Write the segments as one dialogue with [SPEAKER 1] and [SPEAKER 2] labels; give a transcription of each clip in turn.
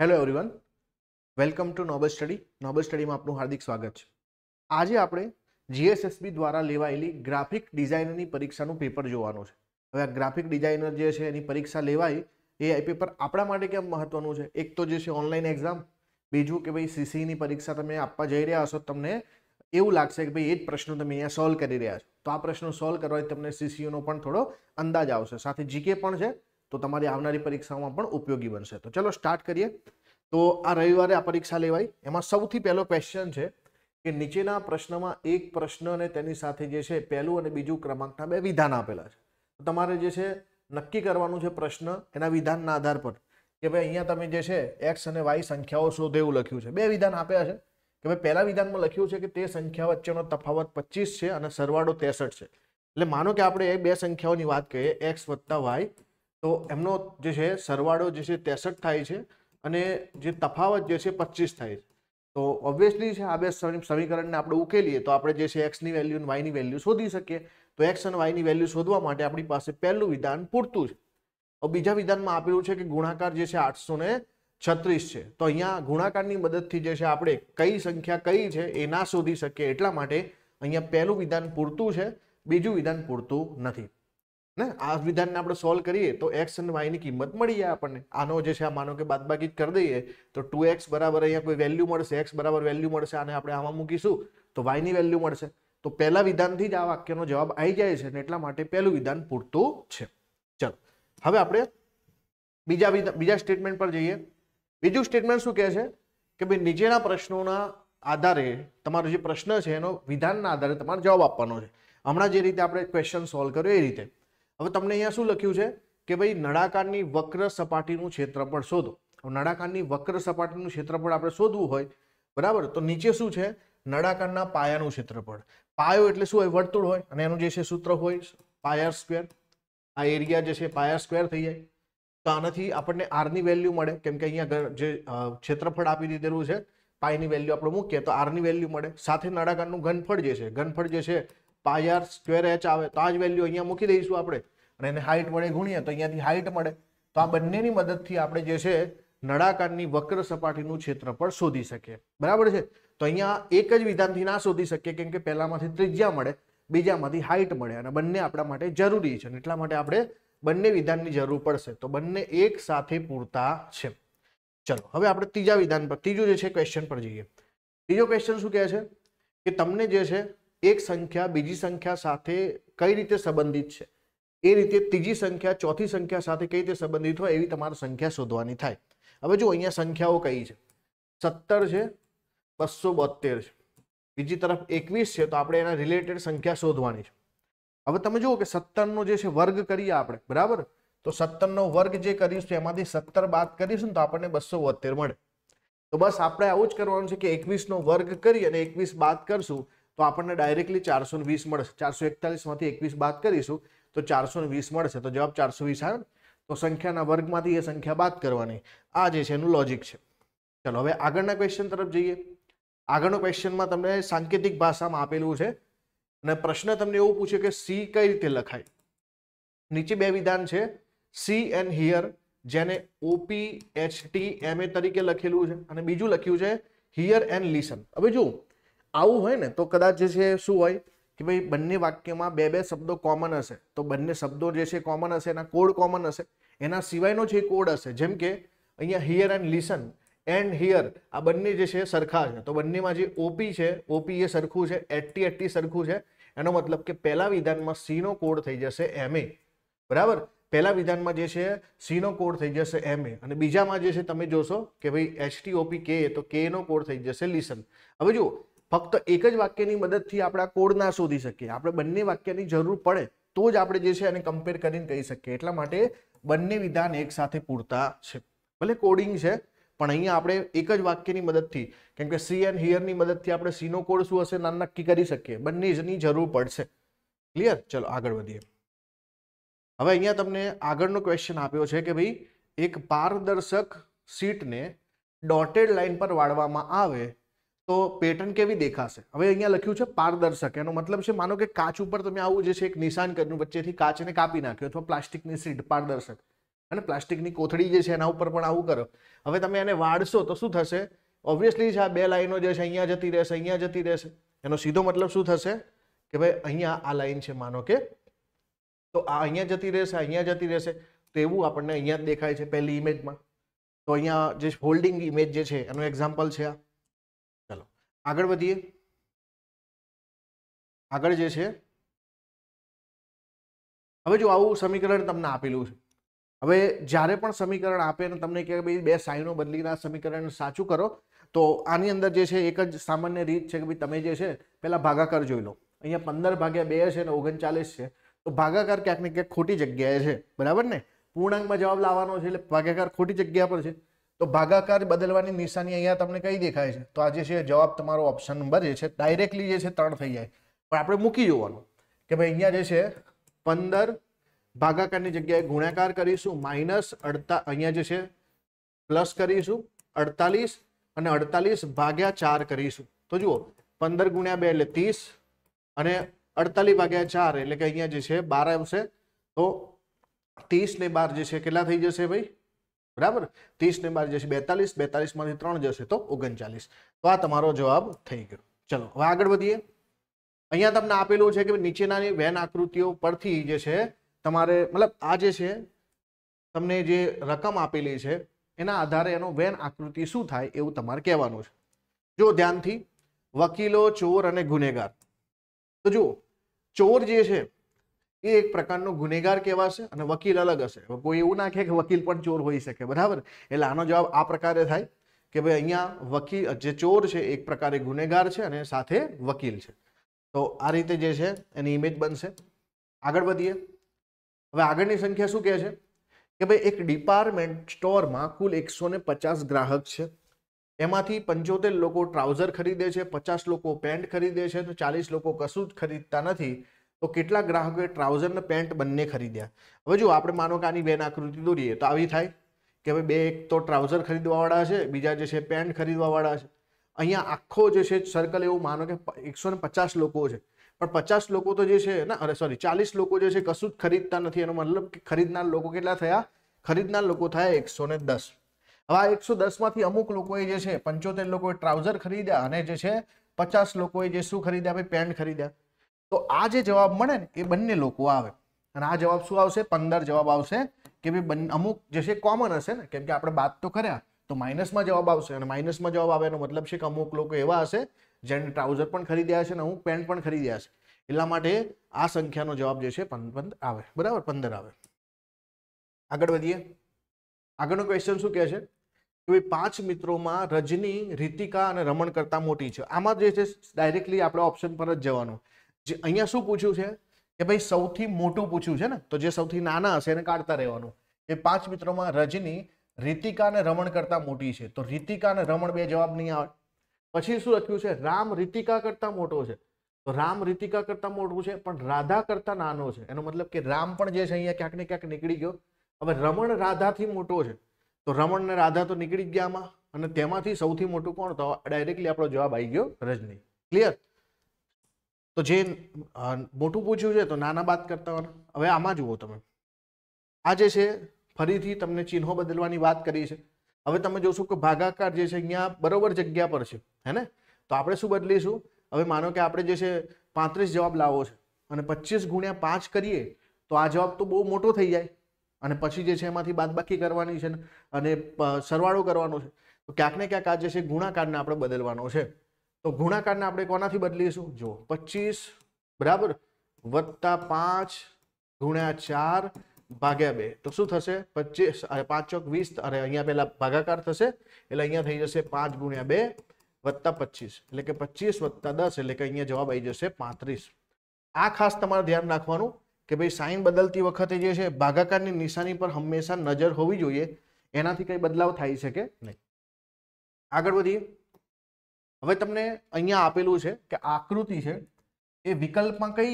[SPEAKER 1] hello everyone welcome to Noble Study Noble સ્ટડીમાં આપનું હાર્દિક સ્વાગત છે આજે આપણે જીએસએસબી દ્વારા લેવાયેલી ગ્રાફિક ડિઝાઇનરની પરીક્ષાનું પેપર જોવાનું છે હવે આ ગ્રાફિક ડિઝાઇનર જે છે એની પરીક્ષા લેવાય એ પેપર આપણા માટે કેમ મહત્વનું છે એક તો જે છે ઓનલાઈન એક્ઝામ બીજું કે ભાઈ સીસીની e પરીક્ષા તમે આપવા જઈ રહ્યા હશો તમને એવું લાગશે કે ભાઈ એ જ પ્રશ્નો તમે અહીંયા સોલ્વ કરી રહ્યા છો તો આ પ્રશ્નો સોલ્વ કરવાથી તમને સીસીઓનો e પણ થોડો અંદાજ આવશે સાથે જીકે પણ છે તો તમારી આવનારી પરીક્ષાઓમાં પણ ઉપયોગી બનશે તો ચલો સ્ટાર્ટ કરીએ તો આ રવિવારે આ પરીક્ષા લેવાય એમાં સૌથી પહેલો ક્વેશ્ચન છે કે નીચેના પ્રશ્નમાં એક પ્રશ્ન અને તેની સાથે જે છે પહેલું અને બીજું ક્રમાંકના બે વિધાન આપેલા છે તો તમારે જે છે નક્કી કરવાનું છે પ્રશ્ન એના વિધાનના આધાર પર કે ભાઈ અહીંયા તમે જે છે એક્સ અને વાય સંખ્યાઓ શોધે એવું લખ્યું છે બે વિધાન આપ્યા છે કે ભાઈ પહેલા વિધાનમાં લખ્યું છે કે તે સંખ્યા વચ્ચેનો તફાવત પચીસ છે અને સરવાળો ત્રેસઠ છે એટલે માનો કે આપણે એ બે સંખ્યાઓની વાત કરીએ એક્સ વત્તા વાય તો એમનો જે છે સરવાળો જે છે ત્રેસઠ થાય છે અને જે તફાવત જે છે પચીસ થાય છે તો ઓબ્વિયસલી છે આ બે સમીકરણને આપણે ઉકેલીએ તો આપણે જે છે એક્સની વેલ્યુ અને વાયની વેલ્યુ શોધી શકીએ તો એક્સ અને વાયની વેલ્યુ શોધવા માટે આપણી પાસે પહેલું વિધાન પૂરતું છે હવે બીજા વિધાનમાં આપેલું છે કે ગુણાકાર જે છે આઠસો ને છત્રીસ છે તો અહીંયા ગુણાકારની મદદથી જે છે આપણે કઈ સંખ્યા કઈ છે એ ના શોધી શકીએ એટલા માટે અહીંયા પહેલું વિધાન પૂરતું છે બીજું વિધાન પૂરતું નથી ને આ વિધાનને આપણે સોલ્વ કરીએ તો એક્સ અને વાયની કિંમત મળી જાય આપણને આનો જે છે આ માનો કે બાદબાકી કરી દઈએ તો ટુ એક્સ બરાબર અહીંયા કોઈ વેલ્યુ મળશે એક્સ બરાબર વેલ્યુ મળશે અને આપણે આમાં મૂકીશું તો વાયની વેલ્યુ મળશે તો પહેલા વિધાનથી જ આ વાક્યનો જવાબ આવી જાય છે ને એટલા માટે પહેલું વિધાન પૂરતું છે ચલો હવે આપણે બીજા બીજા સ્ટેટમેન્ટ પર જઈએ બીજું સ્ટેટમેન્ટ શું કહે છે કે ભાઈ નીચેના પ્રશ્નોના આધારે તમારો જે પ્રશ્ન છે એનો વિધાનના આધારે તમારે જવાબ આપવાનો છે હમણાં જે રીતે આપણે ક્વેશ્ચન સોલ્વ કર્યો એ રીતે હવે તમને અહીંયા શું લખ્યું છે કે ભાઈ નળાકારની વક્ર સપાટીનું ક્ષેત્રફળ શોધો નળાકારની વક્ર સપાટીનું ક્ષેત્રફળ આપણે શોધવું હોય બરાબર તો નીચે શું છે નળાકારના પાયાનું ક્ષેત્રફળ પાયો એટલે શું હોય વર્તુળ હોય અને એનું જે છે સૂત્ર હોય પાયર સ્ક્વેર આ એરિયા જે છે પાયર સ્ક્વેર થઈ જાય તો આનાથી આપણને આરની વેલ્યુ મળે કેમ કે અહીંયા જે ક્ષેત્રફળ આપી દીધેલું છે પાયની વેલ્યુ આપણે મૂકીએ તો આરની વેલ્યુ મળે સાથે નળાકારનું ઘનફળ જે છે ઘનફળ જે છે પાયર સ્ક્વેર એચ આવે તો આ જ વેલ્યુ અહીંયા મૂકી દઈશું આપણે અને એને હાઇટ વડે ગુણીએ તો અહીંયાથી હાઇટ મળે તો આ બંનેની મદદથી આપણે જે છે નળાકારની વક્ર સપાટીનું ક્ષેત્રફળ શોધી શકીએ બરાબર છે તો અહીંયા એક જ વિધાનથી ના શોધી શકીએ કેમ કે પહેલામાંથી ત્રિજ્યા મળે બીજામાંથી હાઇટ મળે અને બંને આપણા માટે જરૂરી છે એટલા માટે આપણે બંને વિધાનની જરૂર પડશે તો બંને એક સાથે પૂરતા છે ચલો હવે આપણે ત્રીજા વિધાન પર ત્રીજું જે છે ક્વેશ્ચન પર જઈએ ત્રીજો ક્વેશ્ચન શું કહે છે કે તમને જે છે એક સંખ્યા બીજી સંખ્યા સાથે કઈ રીતે સંબંધિત છે એ રીતે ત્રીજી સંખ્યા ચોથી સંખ્યા સાથે કઈ રીતે સંબંધિત હોય એવી તમારે સંખ્યા શોધવાની થાય હવે જો અહીંયા સંખ્યાઓ કઈ છે સત્તર છે બસો બોતેર છે બીજી તરફ એકવીસ છે તો આપણે એના રિલેટેડ સંખ્યા શોધવાની છે હવે તમે જુઓ કે સત્તરનો જે છે વર્ગ કરીએ આપણે બરાબર તો સત્તરનો વર્ગ જે કરીશું એમાંથી સત્તર બાદ કરીશું તો આપણને બસો બોતેર મળે તો બસ આપણે આવું જ કરવાનું છે કે એકવીસનો વર્ગ કરી અને એકવીસ બાદ કરશું તો આપણને ડાયરેક્ટલી ચારસો વીસ મળશે ચારસો એકતાલીસમાંથી એકવીસ બાદ કરીશું તો ચારસો વીસ મળશે તો જવાબ ચારસો વીસ આવે તો સંખ્યાના વર્ગમાંથી એ સંખ્યા બાદ કરવાની આ જે છે એનું લોજિક છે ચલો હવે આગળના ક્વેશ્ચન તરફ જઈએ આગળનો ક્વેશ્ચનમાં તમને સાંકેતિક ભાષામાં આપેલું છે અને પ્રશ્ન તમને એવું પૂછે કે સી કઈ રીતે લખાય નીચે બે વિધાન છે સી એન્ડ હિયર જેને ઓપી ટી એમ એ તરીકે લખેલું છે અને બીજું લખ્યું છે હિયર એન્ડ લિસન હવે જુઓ આવું હોય ને તો કદાચ જે છે શું હોય કે ભાઈ બંને વાક્યમાં બે બે શબ્દો કોમન હશે તો બંને શબ્દો જે છે કોમન હશે એના કોડ કોમન હશે એના સિવાયનો જે કોડ હશે જેમ કે અહીંયા hear and listen and hear આ બંને જે છે સરખા છે તો બંનેમાં જે ઓપી છે ઓપી એ સરખું છે એટી એટી સરખું છે એનો મતલબ કે પહેલા વિધાનમાં સીનો કોડ થઈ જશે એમ બરાબર પહેલા વિધાનમાં જે છે સીનો કોડ થઈ જશે એમ અને બીજામાં જે છે તમે જોશો કે ભાઈ એચટી ઓપી કે તો કે નો કોડ થઈ જશે લિસન હવે જુઓ ફક્ત એક જ વાક્યની મદદથી આપણા કોડ ના શોધી શકીએ આપણે બંને વાક્યની જરૂર પડે તો જ આપણે જે છે એને કમ્પેર કરીને કહી શકીએ એટલા માટે બંને વિધાન એક સાથે પૂરતા છે ભલે કોડિંગ છે પણ અહીંયા આપણે એક જ વાક્યની મદદથી કેમ કે સી એન્ડ હિયરની મદદથી આપણે સીનો કોડ શું હશે ના નક્કી કરી શકીએ બંનેની જરૂર પડશે ક્લિયર ચલો આગળ વધીએ હવે અહીંયા તમને આગળનો ક્વેશ્ચન આપ્યો છે કે ભાઈ એક પારદર્શક સીટને ડોટેડ લાઇન પર વાળવામાં આવે તો પેટર્ન કેવી દેખાશે હવે અહીંયા લખ્યું છે પારદર્શક એનો મતલબ છે માનો કે કાચ ઉપર તમે આવું જે છે એક નિશાન કર્યું વચ્ચેથી કાચને કાપી નાખ્યો અથવા પ્લાસ્ટિકની સીટ પારદર્શક અને પ્લાસ્ટિકની કોથળી જે છે એના ઉપર પણ આવું કરો હવે તમે એને વાળશો તો શું થશે ઓબ્વિયસલી છે આ બે લાઈનો જે છે અહીંયા જતી રહેશે અહીંયા જતી રહેશે એનો સીધો મતલબ શું થશે કે ભાઈ અહીંયા આ લાઈન છે માનો કે તો આ અહીંયા જતી રહેશે અહીંયા જતી રહેશે તો એવું આપણને અહીંયા દેખાય છે પહેલી ઇમેજમાં તો અહીંયા જે હોલ્ડિંગ ઇમેજ જે છે એનું એક્ઝામ્પલ છે આ આગળ વધીએ આગળ જે છે હવે જો આવું સમીકરણ તમને આપેલું છે હવે જ્યારે પણ સમીકરણ આપે અને તમને કે ભાઈ બે સાઈનો બદલીને સમીકરણ સાચું કરો તો આની અંદર જે છે એક જ સામાન્ય રીત છે કે ભાઈ તમે જે છે પહેલાં ભાગાકાર જોઈ લો અહીંયા પંદર ભાગ્યા બે છે ને ઓગણચાલીસ છે તો ભાગાકાર ક્યાંક ને ક્યાંક ખોટી જગ્યાએ છે બરાબર ને પૂર્ણાંકમાં જવાબ લાવવાનો છે એટલે ભાગાકાર ખોટી જગ્યા પર છે તો ભાગાકાર બદલવાની નિશાની અહીંયા તમને કઈ દેખાય છે તો આ જે છે જવાબ તમારો ઓપ્શન નંબર જે છે ડાયરેક્ટલી જે છે ત્રણ થઈ જાય પણ આપણે મૂકી જોવાનું કે ભાઈ અહીંયા જે છે પંદર ભાગાકારની જગ્યાએ ગુણાકાર કરીશું માઇનસ અડતા અહીંયા જે છે પ્લસ કરીશું અડતાલીસ અને અડતાલીસ ભાગ્યા ચાર કરીશું તો જુઓ પંદર ગુણ્યા બે એટલે ત્રીસ અને અડતાલીસ ભાગ્યા ચાર એટલે કે અહીંયા જે છે બાર આવશે તો ત્રીસ ને બાર જે છે કેટલા થઈ જશે ભાઈ બરાબર ત્રીસને બાર જશે બેતાલીસ બેતાલીસમાંથી ત્રણ જશે તો ઓગણચાલીસ તો આ તમારો જવાબ થઈ ગયો ચલો હવે આગળ વધીએ અહીંયા તમને આપેલું છે કે નીચેનાની વેન આકૃતિઓ પરથી જે છે તમારે મતલબ આ જે છે તમને જે રકમ આપેલી છે એના આધારે એનો વેન આકૃતિ શું થાય એવું તમારે કહેવાનું છે જો ધ્યાનથી વકીલો ચોર અને ગુનેગાર તો જુઓ ચોર જે છે એ એક પ્રકારનો ગુનેગાર કહેવાશે અને વકીલ અલગ હશે કોઈ એવું નાખે કે વકીલ પણ ચોર હોઈ શકે બરાબર એટલે આનો જવાબ આ પ્રકારે થાય કે ભાઈ અહીંયા વકીલ જે ચોર છે એક પ્રકારે ગુનેગાર છે અને સાથે વકીલ છે તો આ રીતે જે છે એની ઇમેજ બનશે આગળ વધીએ હવે આગળની સંખ્યા શું કહે છે કે ભાઈ એક ડિપાર્ટમેન્ટ સ્ટોરમાં કુલ એકસો પચાસ ગ્રાહક છે એમાંથી પંચોતેર લોકો ટ્રાઉઝર ખરીદે છે પચાસ લોકો પેન્ટ ખરીદે છે તો ચાલીસ લોકો કશું જ ખરીદતા નથી તો કેટલા ગ્રાહકોએ ટ્રાઉઝર અને પેન્ટ બંને ખરીદ્યા હવે જો આપણે માનો કે આની બેન આકૃતિ દોરીએ તો આવી થાય કે ભાઈ બે એક તો ટ્રાઉઝર ખરીદવાવાળા છે બીજા જે છે પેન્ટ ખરીદવાવાળા છે અહીંયા આખો જે છે સર્કલ એવું માનો કે એકસો પચાસ લોકો છે પણ પચાસ લોકો તો જે છે ના અરે સોરી ચાલીસ લોકો જે છે કશું જ ખરીદતા નથી એનો મતલબ કે ખરીદનાર લોકો કેટલા થયા ખરીદનાર લોકો થયા એકસો ને દસ હવે આ એકસો દસમાંથી અમુક લોકોએ જે છે પંચોતેર લોકોએ ટ્રાઉઝર ખરીદ્યા અને જે છે પચાસ લોકોએ જે શું ખરીદ્યા ભાઈ પેન્ટ ખરીદ્યા તો આ જે જવાબ મળે ને એ બંને લોકો આવે અને આ જવાબ શું આવશે પંદર જવાબ આવશે કે ભાઈ અમુક જે છે કોમન હશે ને કેમ કે આપણે વાત તો કર્યા તો માઇનસમાં જવાબ આવશે અને માઇનસમાં જવાબ આવે એનો મતલબ છે કે અમુક લોકો એવા હશે જેને ટ્રાઉઝર પણ ખરીદ્યા છે ને અમુક પેન્ટ પણ ખરીદ્યા છે એટલા માટે આ સંખ્યાનો જવાબ જે છે પંદર આવે બરાબર પંદર આવે આગળ વધીએ આગળનો ક્વેશ્ચન શું કહે છે કે ભાઈ પાંચ મિત્રોમાં રજની રીતિકા અને રમણ કરતાં મોટી છે આમાં જે છે ડાયરેક્ટલી આપણે ઓપ્શન પર જ જવાનું જે અહીંયા શું પૂછ્યું છે કે ભાઈ સૌથી મોટું પૂછ્યું છે ને તો જે સૌથી નાના હશે એને કાઢતા રહેવાનું એ પાંચ મિત્રોમાં રજની રીતિકા અને રમણ કરતા મોટી છે તો રીતિકા અને રમણ બે જવાબ નહીં આવે પછી શું લખ્યું છે રામ રીતિકા કરતા મોટો છે તો રામ રીતિકા કરતા મોટું છે પણ રાધા કરતા નાનો છે એનો મતલબ કે રામ પણ જે છે અહીંયા ક્યાંક ને ક્યાંક નીકળી ગયો હવે રમણ રાધાથી મોટો છે તો રમણ ને રાધા તો નીકળી ગયા આમાં અને તેમાંથી સૌથી મોટું કોણ તો ડાયરેક્ટલી આપણો જવાબ આવી ગયો રજની ક્લિયર તો જે મોટું પૂછ્યું છે તો નાના બાદ કરતા હવે આમાં જુઓ તમે આ જે છે ફરીથી તમને ચિહ્નો બદલવાની વાત કરી છે હવે તમે જોશો કે ભાગાકાર જે છે અહીંયા બરોબર જગ્યા પર છે હે ને તો આપણે શું બદલીશું હવે માનો કે આપણે જે છે પાંત્રીસ જવાબ લાવો છે અને પચીસ ગુણ્યા પાંચ કરીએ તો આ જવાબ તો બહુ મોટો થઈ જાય અને પછી જે છે એમાંથી બાદબાકી કરવાની છે અને સરવાળો કરવાનો છે તો ક્યાંક ને ક્યાંક આ જે છે ગુણાકારને આપણે બદલવાનો છે તો ગુણાકારને આપણે કોનાથી બદલીશું જો પચીસ બરાબર વત્તા પાંચ ગુણ્યા ચાર ભાગ્યા બે તો શું થશે પચીસ અરે પાંચ ચોક વીસ અરે અહીંયા પહેલા ભાગાકાર થશે એટલે અહીંયા થઈ જશે પાંચ ગુણ્યા બે વત્તા પચીસ એટલે કે પચીસ વત્તા દસ એટલે કે અહીંયા જવાબ આવી જશે પાંત્રીસ આ ખાસ તમારે ધ્યાન રાખવાનું કે ભાઈ સાઈન બદલતી વખતે જે છે ભાગાકારની નિશાની પર હંમેશા નજર હોવી જોઈએ એનાથી કંઈ બદલાવ થઈ શકે નહીં આગળ વધીએ હવે તમને અહીંયા આપેલું છે કે આકૃતિ છે એ વિકલ્પમાં કઈ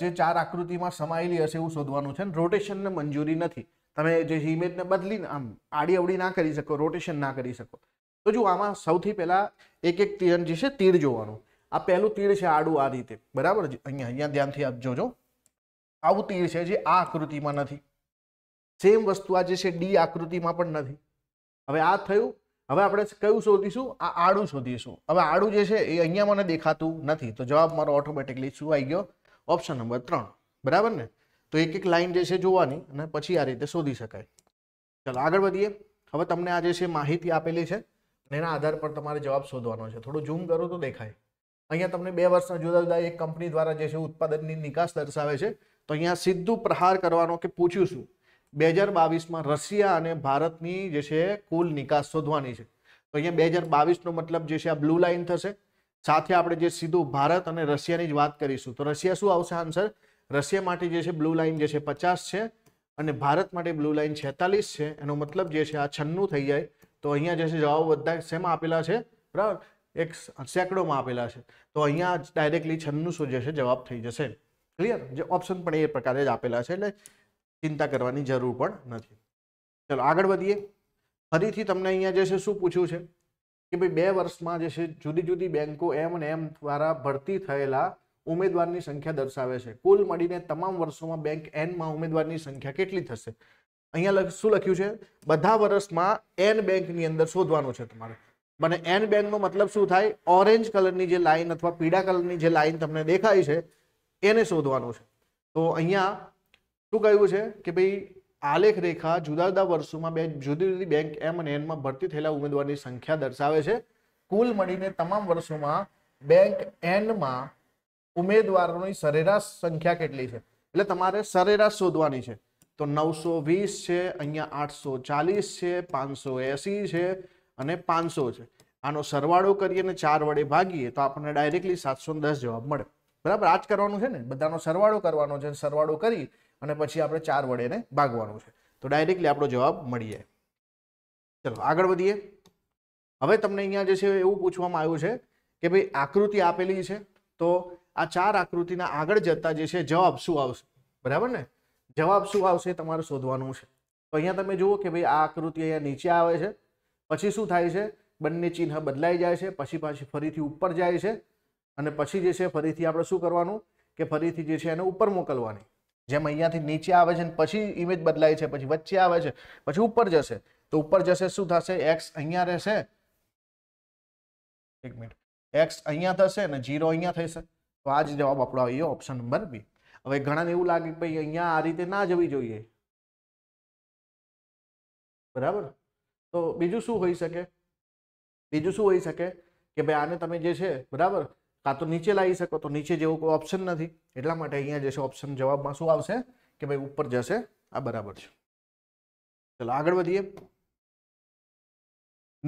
[SPEAKER 1] જે ચાર આકૃતિમાં સમાયેલી હશે એવું શોધવાનું છે અને રોટેશનને મંજૂરી નથી તમે જે ઇમેજને બદલીને આમ આડી અવડી ના કરી શકો રોટેશન ના કરી શકો તો જો આમાં સૌથી પહેલાં એક એક તીર જે છે તીર જોવાનું આ પહેલું તીર છે આડું આ રીતે બરાબર અહીંયા અહીંયા ધ્યાનથી આપ જોજો આવું તીર છે જે આ આકૃતિમાં નથી સેમ વસ્તુ આ જે છે ડી આકૃતિમાં પણ નથી હવે આ થયું હવે આપણે કયું શોધીશું આ આડું શોધીશું હવે આડું જે છે એ અહીંયા મને દેખાતું નથી તો જવાબ મારો ઓટોમેટિકલી શું આવી ગયો ઓપ્શન નંબર ત્રણ બરાબર ને તો એક એક લાઇન જે છે જોવાની અને પછી આ રીતે શોધી શકાય ચાલો આગળ વધીએ હવે તમને આ જે છે માહિતી આપેલી છે એના આધાર પર તમારે જવાબ શોધવાનો છે થોડું ઝૂમ કરો તો દેખાય અહીંયા તમને બે વર્ષના જુદા જુદા એક કંપની દ્વારા જે છે ઉત્પાદનની નિકાસ દર્શાવે છે તો અહીંયા સીધું પ્રહાર કરવાનો કે પૂછ્યું શું બે હજાર બાવીસમાં રશિયા અને ભારતની જે છે કુલ નિકાસ શોધવાની છે તો અહીંયા બે હજાર બાવીસનો મતલબ જે છે આ બ્લુ લાઇન થશે સાથે આપણે જે સીધું ભારત અને રશિયાની જ વાત કરીશું તો રશિયા શું આવશે આન્સર રશિયા માટે જે છે બ્લુ લાઇન જે છે પચાસ છે અને ભારત માટે બ્લુ લાઇન છેતાલીસ છે એનો મતલબ જે છે આ છન્નું થઈ જાય તો અહીંયા જે છે જવાબ બધા શેમાં આપેલા છે બરાબર એક સેંકડોમાં આપેલા છે તો અહીંયા ડાયરેક્ટલી છન્નું શું જે છે જવાબ થઈ જશે ક્લિયર જે ઓપ્શન પણ એ પ્રકારે જ આપેલા છે એટલે ચિંતા કરવાની જરૂર પણ નથી ચલો આગળ વધીએ ફરીથી તમને અહીંયા જે છે શું પૂછ્યું છે કે ભાઈ બે વર્ષમાં જે છે જુદી જુદી બેન્કો એમ અને એમ દ્વારા ભરતી થયેલા ઉમેદવારની સંખ્યા દર્શાવે છે કુલ મળીને તમામ વર્ષોમાં બેંક એનમાં ઉમેદવારની સંખ્યા કેટલી થશે અહીંયા શું લખ્યું છે બધા વર્ષમાં એન બેંકની અંદર શોધવાનું છે તમારે મને એન બેંકનો મતલબ શું થાય ઓરેન્જ કલરની જે લાઈન અથવા પીળા કલરની જે લાઈન તમને દેખાય છે એને શોધવાનું છે તો અહીંયા શું કહ્યું છે કે ભાઈ આલેખ રેખા જુદા જુદા વર્ષોમાં બે જુદી જુદી બેંક એમ અને એનમાં ભરતી થયેલા ઉમેદવારની સંખ્યા દર્શાવે છે કુલ મળીને તમામ વર્ષોમાં બેંક એનમાં ઉમેદવારોની સરેરાશ સંખ્યા કેટલી છે એટલે તમારે સરેરાશ શોધવાની છે તો નવસો વીસ છે અહીંયા આઠસો ચાલીસ છે પાંચસો એસી છે અને પાંચસો છે આનો સરવાળો કરીએ અને ચાર વડે ભાગીએ તો આપણને ડાયરેક્ટલી સાતસો દસ જવાબ મળે બરાબર આ જ કરવાનું છે ને બધાનો સરવાળો કરવાનો છે સરવાળો કરી અને પછી આપણે ચાર વડે એને ભાગવાનું છે તો ડાયરેક્ટલી આપણો જવાબ મળી જાય ચલો આગળ વધીએ હવે તમને અહીંયા જે છે એવું પૂછવામાં આવ્યું છે કે ભાઈ આકૃતિ આપેલી છે તો આ ચાર આકૃતિના આગળ જતા જે છે જવાબ શું આવશે બરાબર ને જવાબ શું આવશે તમારે શોધવાનું છે તો અહીંયા તમે જુઓ કે ભાઈ આ આકૃતિ અહીંયા નીચે આવે છે પછી શું થાય છે બંને ચિહ્ન બદલાઈ જાય છે પછી પાછી ફરીથી ઉપર જાય છે અને પછી જે છે ફરીથી આપણે શું કરવાનું કે ફરીથી જે છે એને ઉપર મોકલવાની જેમ અહીંયાથી નીચે આવે છે પછી ઇમેજ બદલાય છે પછી વચ્ચે આવે છે પછી ઉપર જશે તો ઉપર જશે શું થશે એક્સ અહીંયા રહેશે એક મિનિટ એક્સ અહીંયા થશે અને જીરો અહીંયા થશે તો આ જ જવાબ આપણો આવ્યો ઓપ્શન નંબર બી હવે ઘણાને એવું લાગે કે ભાઈ અહીંયા આ રીતે ના જવી જોઈએ બરાબર તો બીજું શું હોઈ શકે બીજું શું હોઈ શકે કે ભાઈ આને તમે જે છે બરાબર કાં તો નીચે લાવી શકો તો નીચે જેવો કોઈ ઓપ્શન નથી એટલા માટે અહીંયા જશે ઓપ્શન જવાબમાં શું આવશે કે ભાઈ ઉપર જશે આ બરાબર છે ચલો આગળ વધીએ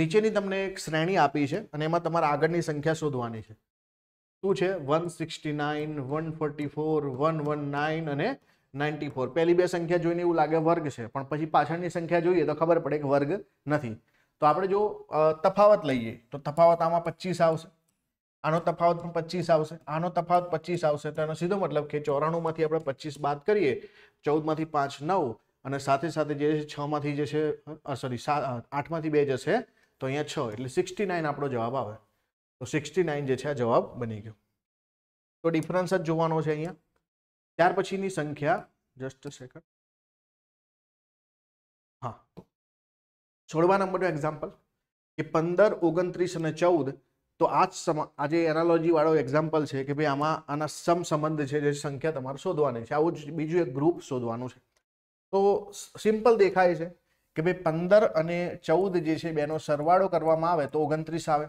[SPEAKER 1] નીચેની તમને એક શ્રેણી આપી છે અને એમાં તમારે આગળની સંખ્યા શોધવાની છે શું છે one sixty nine one forty four one one nine અને નાઇન્ટી ફોર પહેલી બે સંખ્યા જોઈને એવું લાગે વર્ગ છે પણ પછી પાછળની સંખ્યા જોઈએ તો ખબર પડે કે વર્ગ નથી તો આપણે જો તફાવત લઈએ તો તફાવત આમાં પચીસ આવશે આનો તફાવત પણ પચીસ આવશે આનો તફાવત પચીસ આવશે તો એનો સીધો મતલબ કે ચોરાણુંમાંથી આપણે પચીસ બાદ કરીએ ચૌદમાંથી પાંચ નવ અને સાથે સાથે જે છે છમાંથી જે છે સોરી આઠમાંથી બે જશે તો અહીંયા છ એટલે સિક્સટી નાઇન આપણો જવાબ આવે તો સિક્સટી નાઇન જે છે આ જવાબ બની ગયો તો ડિફરન્સ જ જોવાનો છે અહીંયા ત્યાર પછીની સંખ્યા જસ્ટ સેકન્ડ હા સોળમા નંબરનું એક્ઝામ્પલ કે પંદર ઓગણત્રીસ અને ચૌદ તો આ જ આજે એનાલોજીવાળો એક્ઝામ્પલ છે કે ભાઈ આમાં આના સમ સંબંધ છે જે સંખ્યા તમારે શોધવાની છે આવું જ બીજું એક ગ્રુપ શોધવાનું છે તો સિમ્પલ દેખાય છે કે ભાઈ પંદર અને ચૌદ જે છે બેનો સરવાળો કરવામાં આવે તો ઓગણત્રીસ આવે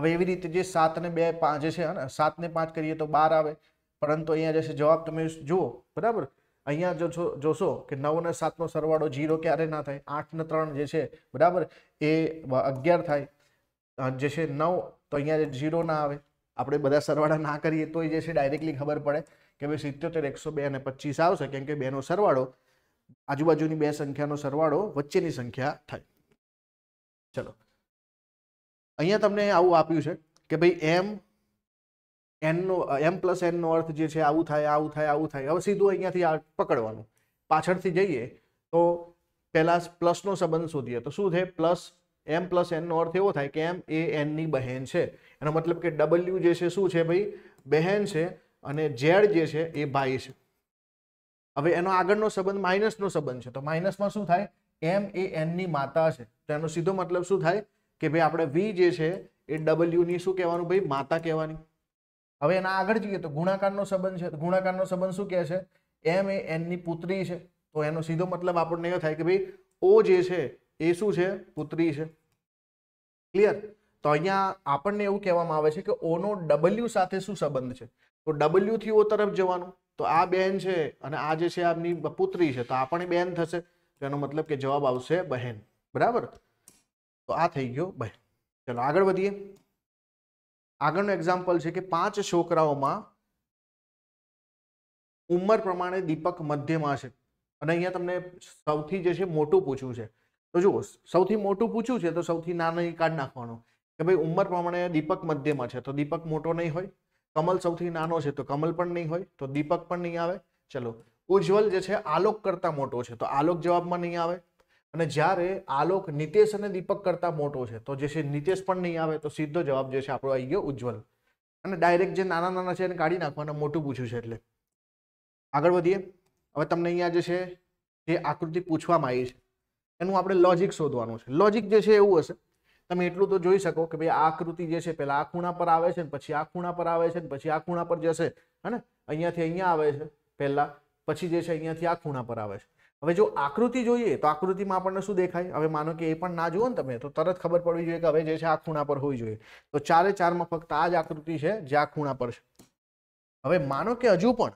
[SPEAKER 1] હવે એવી રીતે જે સાતને બે પાંચ છે ને સાતને પાંચ કરીએ તો બાર આવે પરંતુ અહીંયા જે છે જવાબ તમે જુઓ બરાબર અહીંયા જો જોશો કે નવ અને સાતનો સરવાળો જીરો ક્યારે ના થાય આઠ ને ત્રણ જે છે બરાબર એ અગિયાર થાય જે છે નવ તો અહીંયા ઝીરો ના આવે આપણે બધા સરવાળા ના કરીએ તોય જે છે ડાયરેક્ટલી ખબર પડે કે ભાઈ સિત્યોતેર એકસો બે અને પચીસ આવશે કેમ કે બેનો સરવાળો આજુબાજુની બે સંખ્યાનો સરવાળો વચ્ચેની સંખ્યા થાય ચલો અહીંયા તમને આવું આપ્યું છે કે ભાઈ એમ એનનો એમ પ્લસ એનનો અર્થ જે છે આવું થાય આવું થાય આવું થાય હવે સીધું અહીંયાથી આ પકડવાનું પાછળથી જઈએ તો પહેલાં પ્લસનો સંબંધ શોધીએ તો શું છે પ્લસ એમ પ્લસ એનનો અર્થ એવો થાય કે એમ એ એનની બહેન છે એનો મતલબ કે ડબલ્યુ જે છે શું છે ભાઈ બહેન છે અને ઝેડ જે છે એ ભાઈ છે હવે એનો આગળનો સંબંધ માઇનસનો સંબંધ છે તો માઇનસમાં શું થાય એમ એ એનની માતા છે તો એનો સીધો મતલબ શું થાય કે ભાઈ આપણે વી જે છે એ ડબલ્યુની શું કહેવાનું ભાઈ માતા કહેવાની હવે એના આગળ જઈએ તો ગુણાકારનો સંબંધ છે ગુણાકારનો સંબંધ શું કહે છે એમ એ એનની પુત્રી છે તો એનો સીધો મતલબ આપણને એ થાય કે ભાઈ ઓ જે છે એ શું છે પુત્રી છે ક્લિયર તો અહીંયા આપણને એવું કહેવામાં આવે છે કે ઓનો ડબલ્યુ સાથે શું સંબંધ છે તો ડબલ્યુ થી ઓ તરફ જવાનું તો આ બેન છે અને આ જે છે આપની પુત્રી છે તો આ પણ બેન થશે તો એનો મતલબ કે જવાબ આવશે બહેન બરાબર તો આ થઈ ગયો બહેન ચલો આગળ વધીએ આગળનું એક્ઝામ્પલ છે કે પાંચ છોકરાઓમાં ઉંમર પ્રમાણે દીપક મધ્યમાં છે અને અહીંયા તમને સૌથી જે છે મોટું પૂછ્યું છે તો જુઓ સૌથી મોટું પૂછ્યું છે તો સૌથી નાનો એ કાઢ નાખવાનો કે ભાઈ ઉંમર પ્રમાણે દીપક મધ્યમાં છે તો દીપક મોટો નહીં હોય કમલ સૌથી નાનો છે તો કમલ પણ નહીં હોય તો દીપક પણ નહીં આવે ચલો ઉજ્જવલ જે છે આલોક કરતાં મોટો છે તો આલોક જવાબમાં નહીં આવે અને જ્યારે આલોક નિતેશ અને દીપક કરતાં મોટો છે તો જે છે નિતેશ પણ નહીં આવે તો સીધો જવાબ જે છે આપણો આવી ગયો ઉજ્જવલ અને ડાયરેક્ટ જે નાના નાના છે એને કાઢી નાખવાનું મોટું પૂછ્યું છે એટલે આગળ વધીએ હવે તમને અહીંયા જે છે જે આકૃતિ પૂછવામાં આવી છે એનું આપણે લોજિક શોધવાનું છે લોજિક જે છે એવું હશે તમે એટલું તો જોઈ શકો કે ભાઈ આ આકૃતિ જે છે પહેલાં આ ખૂણા પર આવે છે ને પછી આ ખૂણા પર આવે છે ને પછી આ ખૂણા પર જશે હે અહીંયાથી અહીંયા આવે છે પહેલાં પછી જે છે અહીંયાથી આ ખૂણા પર આવે છે હવે જો આકૃતિ જોઈએ તો આકૃતિમાં આપણને શું દેખાય હવે માનો કે એ પણ ના જુઓ ને તમે તો તરત ખબર પડવી જોઈએ કે હવે જે છે આ ખૂણા પર હોવી જોઈએ તો ચારે ચારમાં ફક્ત આ જ આકૃતિ છે જે આ ખૂણા પર છે હવે માનો કે હજુ પણ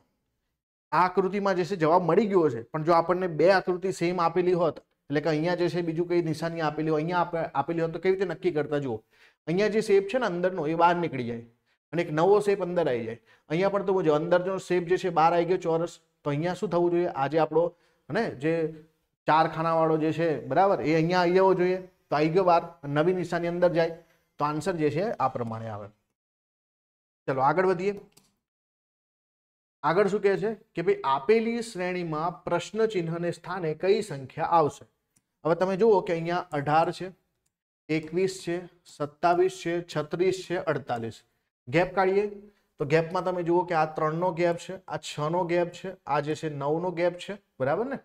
[SPEAKER 1] આ આકૃતિમાં જે છે જવાબ મળી ગયો છે પણ જો આપણને બે આકૃતિ સેમ આપેલી હોત એટલે કે અહીંયા જે છે બીજું કઈ નિશાની આપેલી હોય અહીંયા આપેલી હોય તો કેવી રીતે નક્કી કરતા જુઓ અહીંયા જે શેપ છે ને અંદરનો એ બહાર નીકળી જાય અને એક નવો શેપ અંદર આવી જાય અહીંયા પણ તો જોજો અંદરનો શેપ જે છે બહાર આવી ગયો ચોરસ તો અહીંયા શું થવું જોઈએ આજે આપણો અને જે ચાર ખાનાવાળો જે છે બરાબર એ અહીંયા આવી જવો જોઈએ તો આવી ગયો બાર નવી નિશાની અંદર જાય તો આન્સર જે છે આ પ્રમાણે આવે ચલો આગળ વધીએ આગળ શું કહે છે કે ભાઈ આપેલી શ્રેણીમાં પ્રશ્ન ચિહ્નને સ્થાને કઈ સંખ્યા આવશે હવે તમે જુઓ કે અહીંયા અઢાર છે એકવીસ છે સત્તાવીસ છે છત્રીસ છે અડતાલીસ ગેપ કાઢીએ તો ગેપમાં તમે જુઓ કે આ ત્રણનો ગેપ છે આ છનો ગેપ છે આ જે છે નવનો ગેપ છે બરાબર ને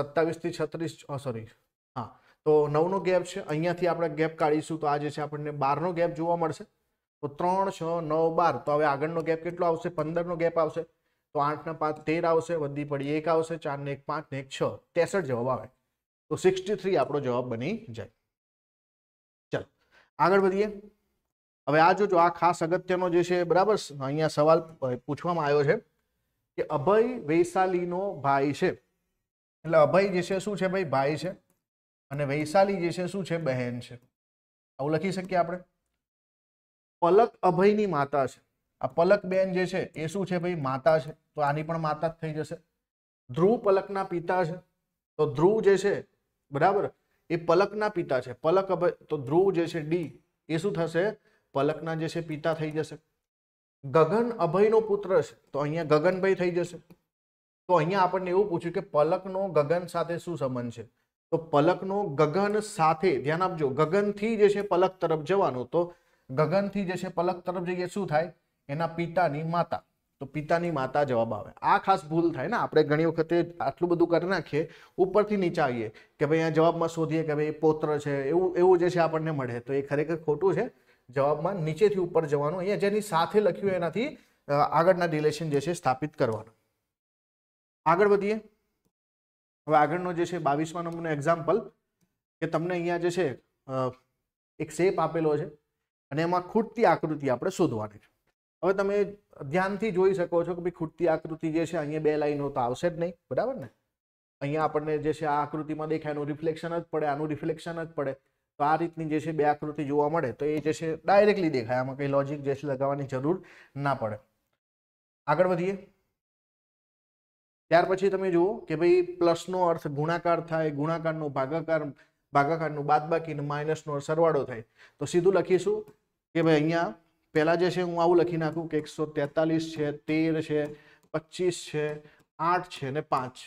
[SPEAKER 1] સત્તાવીસથી છત્રીસ સોરી હા તો નવનો ગેપ છે અહીંયાથી આપણે ગેપ કાઢીશું તો આ જે છે આપણને બારનો ગેપ જોવા મળશે તો ત્રણ છ નવ બાર તો હવે આગળનો ગેપ કેટલો આવશે પંદરનો ગેપ આવશે તો આઠના પાંચ તેર આવશે વધી પડી એક આવશે ચારને એક પાંચ ને એક છ તેસઠ જવાબ આવે તો સિક્સટી થ્રી આપણો જવાબ બની જાય ચલો આગળ વધીએ હવે આ જોજો આ ખાસ અગત્યનો જે છે બરાબર અહીંયા સવાલ પૂછવામાં આવ્યો છે કે અભય વૈશાલીનો ભાઈ છે એટલે અભય જે છે શું છે ભાઈ ભાઈ છે અને વૈશાલી જે છે શું છે બહેન છે આવું લખી શકીએ આપણે પલક અભયની માતા છે આ પલક બેન જે છે એ શું છે ભાઈ માતા છે તો આની પણ માતા જ થઈ જશે ધ્રુવ પલકના પિતા છે તો ધ્રુવ જે છે બરાબર એ પલકના પિતા છે પલક તો ધ્રુવ જે છે ડી એ શું થશે પલકના જે છે પિતા થઈ જશે ગગન અભયનો પુત્ર છે તો અહીંયા ગગનભાઈ થઈ જશે તો અહીંયા આપણને એવું પૂછ્યું કે પલકનો ગગન સાથે શું સંબંધ છે તો પલકનો ગગન સાથે ધ્યાન આપજો ગગનથી જે છે પલક તરફ જવાનું તો ગગનથી જે છે પલક તરફ જઈએ શું થાય એના પિતાની માતા તો પિતાની માતા જવાબ આવે આ ખાસ ભૂલ થાય ને આપણે ઘણી વખતે આટલું બધું કરી નાખીએ ઉપરથી નીચે આવીએ કે ભાઈ આ જવાબમાં શોધીએ કે ભાઈ પોત્ર છે એવું એવું જે છે આપણને મળે તો એ ખરેખર ખોટું છે જવાબમાં નીચેથી ઉપર જવાનું અહીંયા જેની સાથે લખ્યું એનાથી આગળના રિલેશન જે છે સ્થાપિત કરવાનું આગળ વધીએ હવે આગળનો જે છે બાવીસમાં નંબરનો એક્ઝામ્પલ કે તમને અહીંયા જે છે એક શેપ આપેલો છે અને એમાં ખૂટતી આકૃતિ આપણે શોધવાની છે હવે તમે ધ્યાનથી જોઈ શકો છો કે ભાઈ ખૂટતી આકૃતિ જે છે અહીંયા બે લાઈનો તો આવશે જ નહીં બરાબર ને અહીંયા આપણને જે છે આ આકૃતિમાં દેખાય એનું રિફ્લેક્શન જ પડે આનું રિફ્લેક્શન જ પડે તો આ રીતની જે છે બે આકૃતિ જોવા મળે તો એ જે છે ડાયરેક્ટલી દેખાય આમાં કંઈ લોજિક જે છે લગાવવાની જરૂર ના પડે આગળ વધીએ ત્યાર પછી તમે જુઓ કે ભાઈ પ્લસનો અર્થ ગુણાકાર થાય ગુણાકારનો ભાગાકાર ભાગાકારનું બાદબાકી માઇનસનો સરવાળો થાય તો સીધું લખીશું કે ભાઈ અહીંયા પહેલાં જે છે હું આવું લખી નાખું કે એકસો તેતાલીસ છે તેર છે પચીસ છે આઠ છે ને પાંચ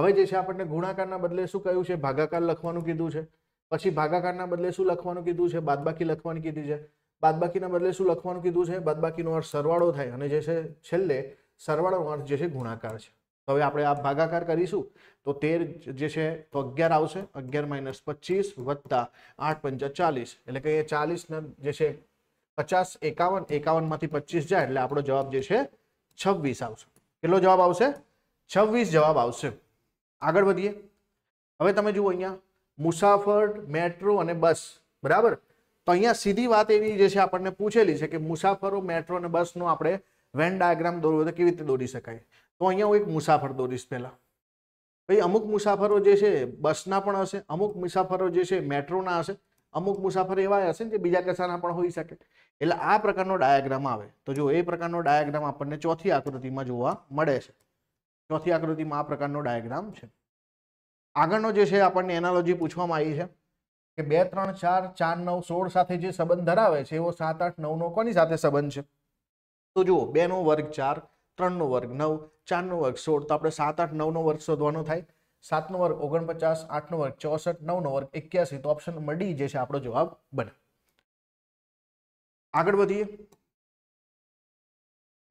[SPEAKER 1] હવે જે છે આપણને ગુણાકારના બદલે શું કહ્યું છે ભાગાકાર લખવાનું કીધું છે પછી ભાગાકારના બદલે શું લખવાનું કીધું છે બાદબાકી લખવાની કીધી છે બાદબાકીના બદલે શું લખવાનું કીધું છે બાદબાકીનો અર્થ સરવાળો થાય અને જે છે છેલ્લે સરવાળોનો અર્થ જે છે ગુણાકાર છે હવે આપણે આ ભાગાકાર કરીશું તો તેર જે છે તો અગિયાર આવશે અગિયાર માઇનસ પચીસ વત્તા આઠ પંચા ચાલીસ એટલે કે એ ચાલીસના જે છે પચાસ એકાવન એકાવનમાંથી પચીસ જાય એટલે આપણો જવાબ જે છે છવ્વીસ આવશે કેટલો જવાબ આવશે છવ્વીસ જવાબ આવશે આગળ વધીએ હવે તમે જુઓ અહીંયા મુસાફર મેટ્રો અને બસ બરાબર તો અહીંયા સીધી વાત એવી જે છે આપણને પૂછેલી છે કે મુસાફરો મેટ્રો અને બસનો આપણે વેન ડાયાગ્રામ દોરવો તો કેવી રીતે દોરી શકાય તો અહીંયા હું એક મુસાફર દોરીશ પહેલાં ભાઈ અમુક મુસાફરો જે છે બસના પણ હશે અમુક મુસાફરો જે છે મેટ્રોના હશે અમુક મુસાફરો એવા હશે ને જે બીજા કસાના પણ હોઈ શકે એટલે આ પ્રકારનો ડાયાગ્રામ આવે તો જો એ પ્રકારનો ડાયાગ્રામ આપણને ચોથી આકૃતિમાં જોવા મળે છે ચોથી આકૃતિમાં આ પ્રકારનો ડાયાગ્રામ છે આગળનો જે છે આપણને એનાલોજી પૂછવામાં આવી છે કે બે ત્રણ ચાર ચાર નવ સોળ સાથે જે સંબંધ ધરાવે છે એવો સાત આઠ નવનો કોની સાથે સંબંધ છે તો જુઓ બેનો વર્ગ ચાર ત્રણનો વર્ગ નવ ચારનો વર્ગ સોળ તો આપણે સાત આઠ નવનો વર્ગ શોધવાનો થાય સાતનો વર્ગ ઓગણપચાસ આઠનો વર્ગ ચોસઠ નવનો વર્ગ એક્યાસી તો ઓપ્શન મળી જે છે આપણો જવાબ બને આગળ વધીએ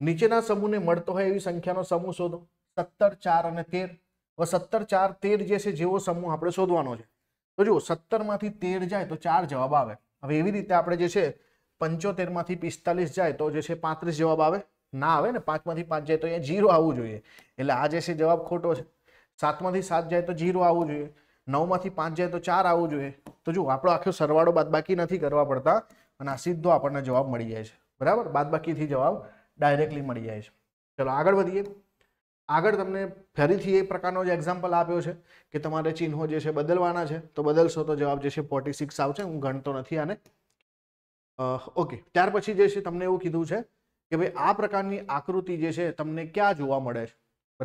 [SPEAKER 1] નીચેના સમૂહને મળતો હોય એવી સંખ્યાનો સમૂહ શોધો સત્તર ચાર અને તેર સત્તર ચાર તેર જે છે જેવો સમૂહ આપણે શોધવાનો છે તો જુઓ સત્તરમાંથી તેર જાય તો ચાર જવાબ આવે હવે એવી રીતે આપણે જે છે પંચોતેરમાંથી પિસ્તાલીસ જાય તો જે છે પાંત્રીસ જવાબ આવે ના આવે ને પાંચમાંથી પાંચ જાય તો અહીંયા જીરો આવવું જોઈએ એટલે આ જે છે જવાબ ખોટો છે સાતમાંથી સાત જાય તો જીરો આવવું જોઈએ નવમાંથી પાંચ જાય તો ચાર આવવું જોઈએ તો જુઓ આપણો આખો સરવાળો બાદબાકી નથી કરવા પડતા અને આ સીધો આપણને જવાબ મળી જાય છે બરાબર બાદબાકીથી જવાબ ડાયરેક્ટલી મળી જાય છે ચલો આગળ વધીએ આગળ તમને ફરીથી એ પ્રકારનો જ એક્ઝામ્પલ આપ્યો છે કે તમારે ચિહ્નો જે છે બદલવાના છે તો બદલશો તો જવાબ જે છે ફોર્ટી સિક્સ આવશે હું ગણતો નથી આને ઓકે ત્યાર પછી જે છે તમને એવું કીધું છે કે ભાઈ આ પ્રકારની આકૃતિ જે છે તમને ક્યાં જોવા મળે છે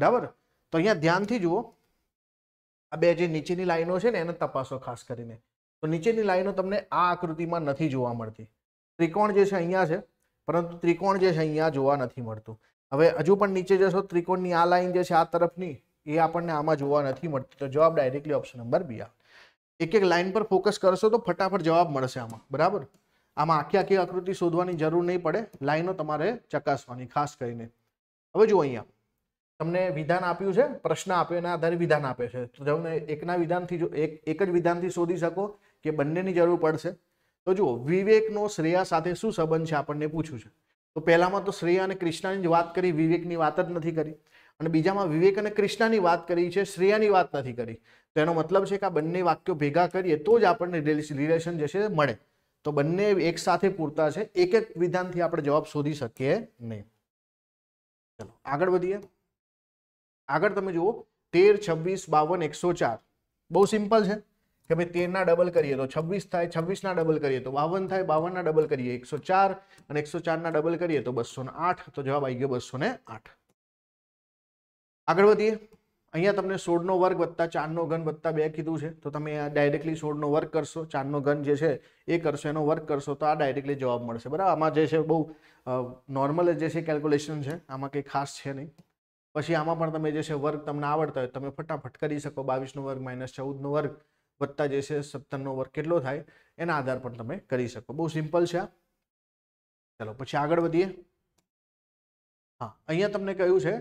[SPEAKER 1] બરાબર તો અહીંયા ધ્યાનથી જુઓ આ બે જે નીચેની લાઈનો છે ને એને તપાસો ખાસ કરીને તો નીચેની લાઈનો તમને આ આકૃતિમાં નથી જોવા મળતી ત્રિકોણ જે છે અહીંયા છે પરંતુ ત્રિકોણ જે છે અહીંયા જોવા નથી મળતું હવે હજુ પણ નીચે જશો ત્રિકોણની આ લાઈન જે છે આ તરફની એ આપણને આમાં જોવા નથી મળતી તો જવાબ ડાયરેક્ટલી ઓપ્શન નંબર બી આવે એક એક લાઈન પર ફોકસ કરશો તો ફટાફટ જવાબ મળશે આમાં બરાબર આમાં આખી આખી આકૃતિ શોધવાની જરૂર નહીં પડે લાઈનો તમારે ચકાસવાની ખાસ કરીને હવે જુઓ અહીંયા તમને વિધાન આપ્યું છે પ્રશ્ન આપ્યો એના આધારે વિધાન આપે છે તો તમને એકના વિધાનથી જો એક એક જ વિધાનથી શોધી શકો કે બંનેની જરૂર પડશે તો જુઓ વિવેકનો શ્રેયા સાથે શું સંબંધ છે આપણને પૂછ્યું છે તો પહેલામાં તો શ્રેયા અને કૃષ્ણાની જ વાત કરી વિવેકની વાત જ નથી કરી અને બીજામાં વિવેક અને કૃષ્ણાની વાત કરી છે શ્રેયાની વાત નથી કરી તો એનો મતલબ છે કે આ બંને વાક્યો ભેગા કરીએ તો જ આપણને રિલેશન જે છે મળે તો બંને એક સાથે પૂરતા છે એક એક વિધાનથી આપણે જવાબ શોધી શકીએ નહીં ચલો આગળ વધીએ આગળ તમે જુઓ તેર છવ્વીસ બાવન એકસો ચાર બહુ સિમ્પલ છે કે ભાઈ તેરના ડબલ કરીએ તો છવ્વીસ થાય છવ્વીસના ડબલ કરીએ તો બાવન થાય બાવનના ડબલ કરીએ એકસો ચાર અને એકસો ચારના ડબલ કરીએ તો બસો આઠ તો જવાબ આવી ગયો બસો આઠ આગળ વધીએ અહીંયા તમને સોળનો વર્ગ વત્તા ચારનો ઘન વત્તા બે કીધું છે તો તમે આ ડાયરેક્ટલી સોળનો વર્ગ કરશો ચારનો ઘન જે છે એ કરશો એનો વર્ગ કરશો તો આ ડાયરેક્ટલી જવાબ મળશે બરાબર આમાં જે છે બહુ નોર્મલ જે છે કેલ્ક્યુલેશન છે આમાં કંઈ ખાસ છે નહીં પછી આમાં પણ તમે જે છે વર્ગ તમને આવડતા હોય તમે ફટાફટ કરી શકો બાવીસનો વર્ગ માઇનસ ચૌદનો વર્ગ વત્તા જે છે સત્તરનો વર્ગ કેટલો થાય એના આધાર પર તમે કરી શકો બહુ સિમ્પલ છે આ ચલો પછી આગળ વધીએ હા અહીંયા તમને કહ્યું છે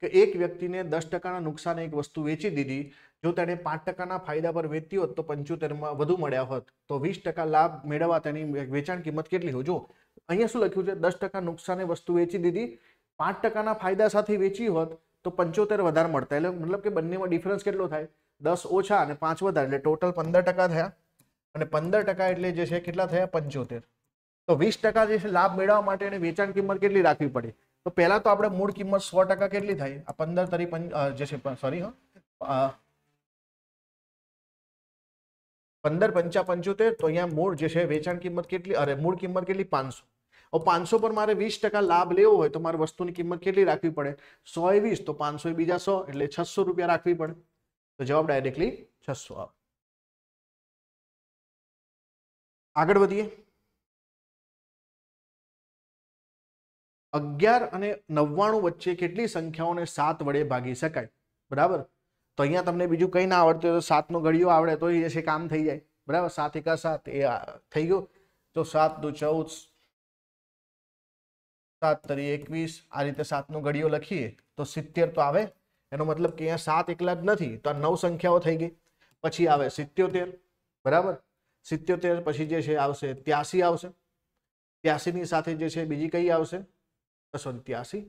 [SPEAKER 1] કે એક વ્યક્તિને દસ ટકાના નુકસાને એક વસ્તુ વેચી દીધી જો તેણે પાંચ ટકાના ફાયદા પર વેચતી હોત તો પંચોતેરમાં વધુ મળ્યા હોત તો વીસ ટકા લાભ મેળવવા તેની વેચાણ કિંમત કેટલી હોય જો અહીંયા શું લખ્યું છે દસ ટકા નુકસાને વસ્તુ વેચી દીધી પાંચ ટકાના ફાયદા સાથે વેચી હોત તો પંચોતેર વધારે મળતા એટલે મતલબ કે બંનેમાં ડિફરન્સ કેટલો થાય દસ ઓછા અને પાંચ વધારે એટલે ટોટલ પંદર ટકા થયા અને પંદર ટકા એટલે જે છે કેટલા થયા પંચોતેર તો વીસ ટકા જે છે લાભ મેળવવા માટે એને વેચાણ કિંમત કેટલી રાખવી પડે તો પહેલાં તો આપણે મૂળ કિંમત સો ટકા કેટલી થાય આ પંદર તરી જે છે સોરી હા પંદર પંચા પંચોતેર તો અહીંયા મૂળ જે છે વેચાણ કિંમત કેટલી અરે મૂળ કિંમત કેટલી પાંચસો પાંચસો પર મારે વીસ ટકા લાભ લેવો હોય તો મારે વસ્તુની કિંમત કેટલી રાખવી પડે સો એ વીસ તો પાંચસો એ બીજા સો એટલે છસો રૂપિયા રાખવી પડે તો જવાબ ડાયરેક્ટલી છસો આવે આગળ વધીએ અગિયાર અને નવ્વાણું વચ્ચે કેટલી સંખ્યાઓને સાત વડે ભાગી શકાય બરાબર તો અહીંયા તમને બીજું કંઈ ના આવડતું હોય તો સાતનો ઘડિયો આવડે તો એ છે કામ થઈ જાય બરાબર સાત એકા સાત એ થઈ ગયું તો સાત દુ ચૌદ સાત તરી એકવીસ આ રીતે સાતનો ઘડિયો લખીએ તો સિત્તેર તો આવે એનો મતલબ કે અહીંયા સાત એકલા જ નથી તો આ નવ સંખ્યાઓ થઈ ગઈ પછી આવે સિત્યોતેર બરાબર સિત્યોતેર પછી જે છે આવશે ત્યાસી આવશે ત્યાસીની સાથે જે છે બીજી કઈ આવશે સોરી ત્યાસી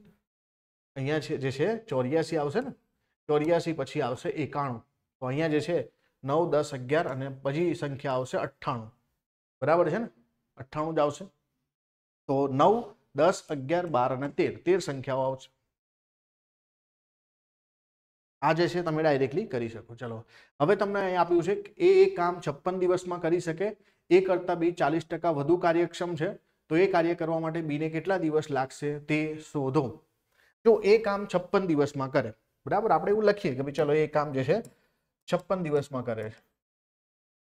[SPEAKER 1] અહીંયા છે જે છે ચોર્યાસી આવશે ને ચોર્યાસી પછી આવશે એકાણું તો અહીંયા જે છે નવ દસ અગિયાર અને પછી સંખ્યા આવશે અઠ્ઠાણું બરાબર છે ને અઠ્ઠાણું જ આવશે તો નવ દસ અગિયાર બાર અને તેર તેર સંખ્યાઓ આવશે આ જે છે તમે ડાયરેક્ટલી કરી શકો ચલો હવે તમને અહીં આપ્યું છે એ એ કામ છપ્પન દિવસમાં કરી શકે એ કરતાં બી ચાલીસ ટકા વધુ કાર્યક્ષમ છે તો એ કાર્ય કરવા માટે બીને કેટલા દિવસ લાગશે તે શોધો જો એ કામ છપ્પન દિવસમાં કરે બરાબર આપણે એવું લખીએ કે ભાઈ ચલો એ કામ જે છે છપ્પન દિવસમાં કરે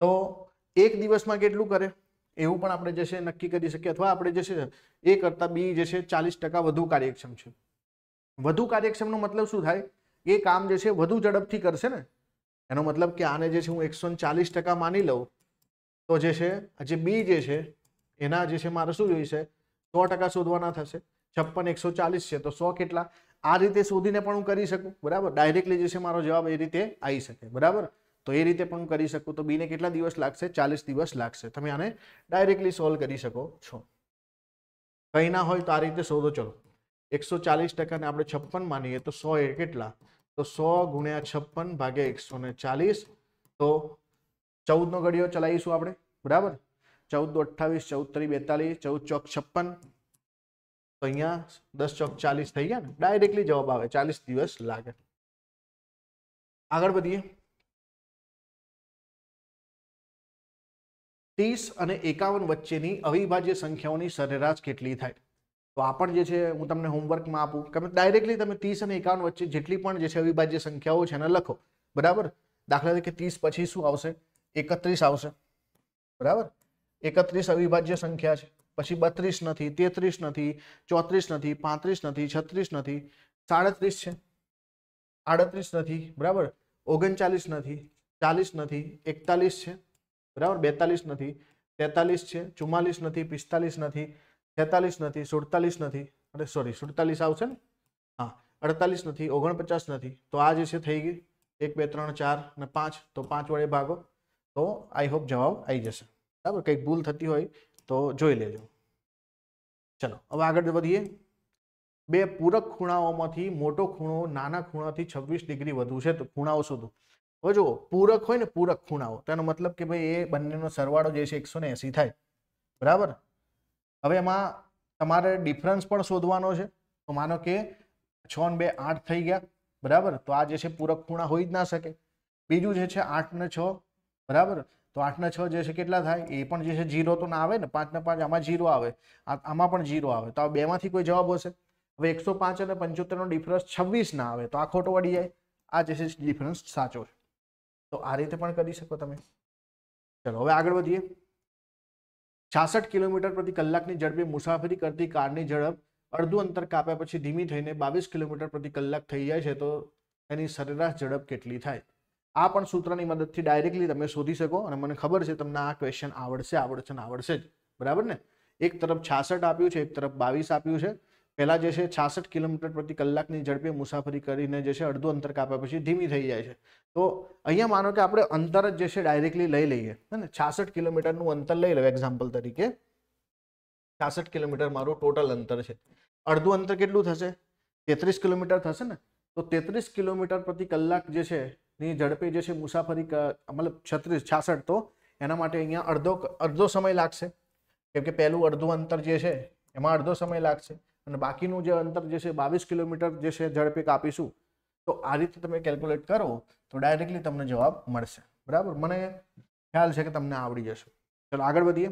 [SPEAKER 1] તો એક દિવસમાં કેટલું કરે એવું પણ આપણે જે છે નક્કી કરી શકીએ અથવા આપણે જે છે એ કરતાં બી જે છે ચાલીસ ટકા વધુ કાર્યક્ષમ છે વધુ કાર્યક્ષમનો મતલબ શું થાય એ કામ જે છે વધુ ઝડપથી કરશે ને એનો મતલબ કે આને જે છે હું એકસો ચાલીસ ટકા માની લઉં તો જે છે જે બી જે છે એના જે છે મારે શું જોઈશે સો ટકા શોધવાના થશે છપ્પન એકસો ચાલીસ છે તો સો કેટલા આ રીતે શોધીને પણ હું કરી શકું બરાબર ડાયરેક્ટલી જે છે મારો જવાબ એ રીતે આવી શકે બરાબર તો એ રીતે પણ હું કરી શકું તો બીને કેટલા દિવસ લાગશે ચાલીસ દિવસ લાગશે તમે આને ડાયરેક્ટલી સોલ્વ કરી શકો છો કંઈ ના હોય તો આ રીતે શોધો ચલો એકસો ચાલીસ ટકાને આપણે છપ્પન માનીએ તો સો એ કેટલા તો સો ગુણ્યા છપ્પન ભાગ્યા એકસો ને ચાલીસ તો ચૌદનો ઘડીઓ ચલાવીશું આપણે બરાબર ચૌદ દો અઠ્ઠાવીસ ચૌદ ત્રી બેતાલીસ ચૌદ ચોક છપ્પન તો અહીંયા દસ ચોક ચાલીસ થઈ ગયા ને ડાયરેક્ટલી જવાબ આવે ચાલીસ દિવસ લાગે આગળ વધીએ તીસ અને એકાવન વચ્ચેની અવિભાજ્ય સંખ્યાઓની સરેરાશ કેટલી થાય તો આ પણ જે છે હું તમને હોમવર્કમાં આપું તમે ડાયરેક્ટલી તમે ત્રીસ અને એકાવન વચ્ચે જેટલી પણ જે છે અવિભાજ્ય સંખ્યાઓ છે એને લખો બરાબર દાખલા તરીકે ત્રીસ પછી શું આવશે એકત્રીસ આવશે બરાબર એકત્રીસ અવિભાજ્ય સંખ્યા છે પછી બત્રીસ નથી તેત્રીસ નથી ચોત્રીસ નથી પાંત્રીસ નથી છત્રીસ નથી સાડત્રીસ છે આડત્રીસ નથી બરાબર ઓગણચાલીસ નથી ચાલીસ નથી એકતાલીસ છે બરાબર બેતાલીસ નથી તેતાલીસ છે ચુમ્માલીસ નથી પિસ્તાલીસ નથી છેતાલીસ નથી સુડતાલીસ નથી અરે સોરી સુડતાલીસ આવશે ને હા અડતાલીસ નથી ઓગણપચાસ નથી તો આ જે છે થઈ ગઈ એક બે ત્રણ ચાર અને પાંચ તો પાંચ વડે ભાગો તો આઈ હોપ જવાબ આવી જશે બરાબર કંઈક ભૂલ થતી હોય તો જોઈ લેજો ચલો હવે આગળ વધીએ બે પૂરક ખૂણાઓમાંથી મોટો ખૂણો નાના ખૂણાથી છવ્વીસ ડિગ્રી વધુ છે તો ખૂણાઓ શોધો હવે જુઓ પૂરક હોય ને પૂરક ખૂણાઓ તેનો મતલબ કે ભાઈ એ બંનેનો સરવાળો જે છે એકસો થાય બરાબર હવે એમાં તમારે ડિફરન્સ પણ શોધવાનો છે તો માનો કે છ ને બે આઠ થઈ ગયા બરાબર તો આ જે છે પૂરક ખૂણા હોઈ જ ના શકે બીજું જે છે આઠ ને છ બરાબર તો આઠ ને છ જે છે કેટલા થાય એ પણ જે છે જીરો તો ના આવે ને પાંચ ને પાંચ આમાં જીરો આવે આમાં પણ જીરો આવે તો આ બેમાંથી કોઈ જવાબ હશે હવે એકસો પાંચ અને પંચોતેરનો ડિફરન્સ છવ્વીસ ના આવે તો આ ખોટો વળી જાય આ જે છે ડિફરન્સ સાચો છે તો આ રીતે પણ કરી શકો તમે ચલો હવે આગળ વધીએ છાસઠ કિલોમીટર પ્રતિ કલાકની ઝડપે મુસાફરી કરતી કારની ઝડપ અડધું અંતર કાપ્યા પછી ધીમી થઈને બાવીસ કિલોમીટર પ્રતિ કલાક થઈ જાય છે તો એની સરેરાશ ઝડપ કેટલી થાય આ પણ સૂત્રની મદદથી ડાયરેક્ટલી તમે શોધી શકો અને મને ખબર છે તમને આ ક્વેશ્ચન આવડશે આવડશે ને આવડશે જ બરાબર ને એક તરફ છાસઠ આપ્યું છે એક તરફ બાવીસ આપ્યું છે પહેલાં જે છે છાસઠ કિલોમીટર પ્રતિ કલાકની ઝડપે મુસાફરી કરીને જે છે અડધું અંતર કાપ્યા પછી ધીમી થઈ જાય છે તો અહીંયા માનો કે આપણે અંતર જ જે છે ડાયરેક્ટલી લઈ લઈએ હે ને છાસઠ કિલોમીટરનું અંતર લઈ લો એક્ઝામ્પલ તરીકે છાસઠ કિલોમીટર મારું ટોટલ અંતર છે અડધું અંતર કેટલું થશે તેત્રીસ કિલોમીટર થશે ને તો તેત્રીસ કિલોમીટર પ્રતિ કલાક જે છે ની ઝડપે જે છે મુસાફરી મતલબ છત્રીસ છાસઠ તો એના માટે અહીંયા અડધો અડધો સમય લાગશે કેમ કે પહેલું અડધું અંતર જે છે એમાં અડધો સમય લાગશે અને બાકીનું જે અંતર જે છે બાવીસ કિલોમીટર જે છે ઝડપે કાપીશું તો આ રીતે તમે કેલ્ક્યુલેટ કરો તો ડાયરેક્ટલી તમને જવાબ મળશે બરાબર મને ખ્યાલ છે કે તમને આવડી જશે ચાલો આગળ વધીએ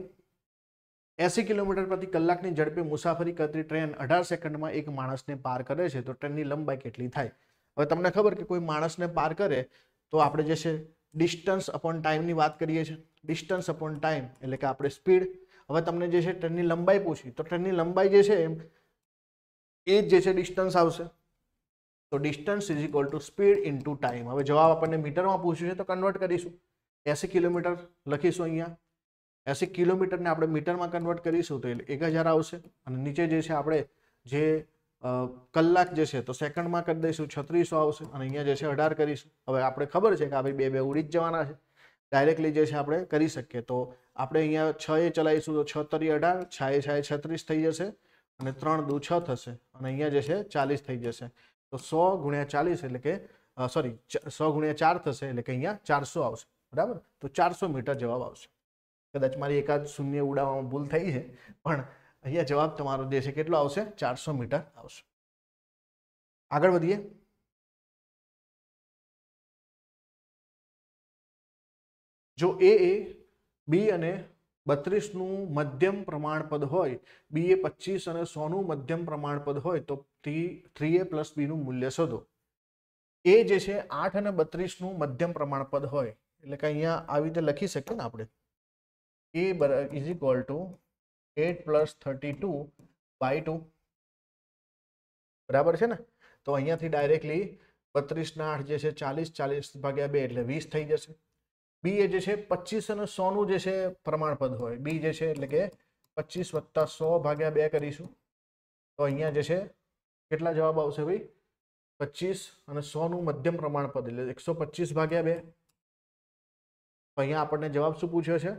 [SPEAKER 1] એસી કિલોમીટર પ્રતિ કલાકની ઝડપે મુસાફરી કરતી ટ્રેન અઢાર સેકન્ડમાં એક માણસને પાર કરે છે તો ટ્રેનની લંબાઈ કેટલી થાય હવે તમને ખબર કે કોઈ માણસને પાર કરે તો આપણે જે છે ડિસ્ટન્સ અપોન ટાઈમની વાત કરીએ છીએ ડિસ્ટન્સ અપોન ટાઈમ એટલે કે આપણે સ્પીડ હવે તમને જે છે ટ્રેનની લંબાઈ પૂછી તો ટ્રેનની લંબાઈ જે છે એમ એ જ જે છે ડિસ્ટન્સ આવશે તો distance is equal to speed into time હવે જવાબ આપણને મીટરમાં પૂછ્યું છે તો કન્વર્ટ કરીશું એસી કિલોમીટર લખીશું અહીંયા એસી કિલોમીટરને આપણે મીટરમાં કન્વર્ટ કરીશું તો એક હજાર આવશે અને નીચે જે છે આપણે જે કલાક જે છે તો સેકન્ડમાં કરી દઈશું છત્રીસો આવશે અને અહીંયા જે છે અઢાર કરીશું હવે આપણે ખબર છે કે ભાઈ બે બે ઉડી જ જવાના છે ડાયરેક્ટલી જે છે આપણે કરી શકીએ તો આપણે અહીંયા છ એ ચલાવીશું તો છ તરી અઢાર છાએ છાએ છત્રીસ થઈ જશે અને ત્રણ દુ છ થશે અને અહીંયા જે છે ચાલીસ થઈ જશે તો સો ગુણ્યા ચાલીસ એટલે કે સોરી સો ગુણ્યા ચાર થશે એટલે કે અહીંયા ચારસો આવશે બરાબર તો ચારસો મીટર જવાબ આવશે કદાચ મારી એકાદ શૂન્ય ઉડાવવામાં ભૂલ થઈ છે પણ અહીંયા જવાબ તમારો જે છે કેટલો આવશે ચારસો મીટર આવશે આગળ વધીએ જો એ બી અને બત્રીસનું મધ્યમ પ્રમાણપદ હોય બી એ પચીસ અને સોનું મધ્યમ પ્રમાણપદ હોય તો થ્રી થ્રી એ પ્લસ બીનું મૂલ્ય શોધો એ જે છે આઠ અને બત્રીસનું મધ્યમ પ્રમાણપદ હોય એટલે કે અહીંયા આવી રીતે લખી શકીએ ને આપણે A bar is equal to eight plus thirty two by two બરાબર છે ને તો અહીંયાથી ડાયરેક્ટલી બત્રીસના આઠ જે છે ચાલીસ ચાલીસ ભાગ્યા બે એટલે વીસ થઈ જશે બી એ જે છે પચીસ અને સોનું જે છે પ્રમાણપદ હોય બી જે છે એટલે કે પચીસ વત્તા સો ભાગ્યા બે કરીશું તો અહીંયા જે છે કેટલા જવાબ આવશે ભાઈ પચીસ અને સોનું મધ્યમ પ્રમાણપદ એટલે એકસો પચીસ ભાગ્યા બે તો અહીંયા આપણને જવાબ શું પૂછ્યો છે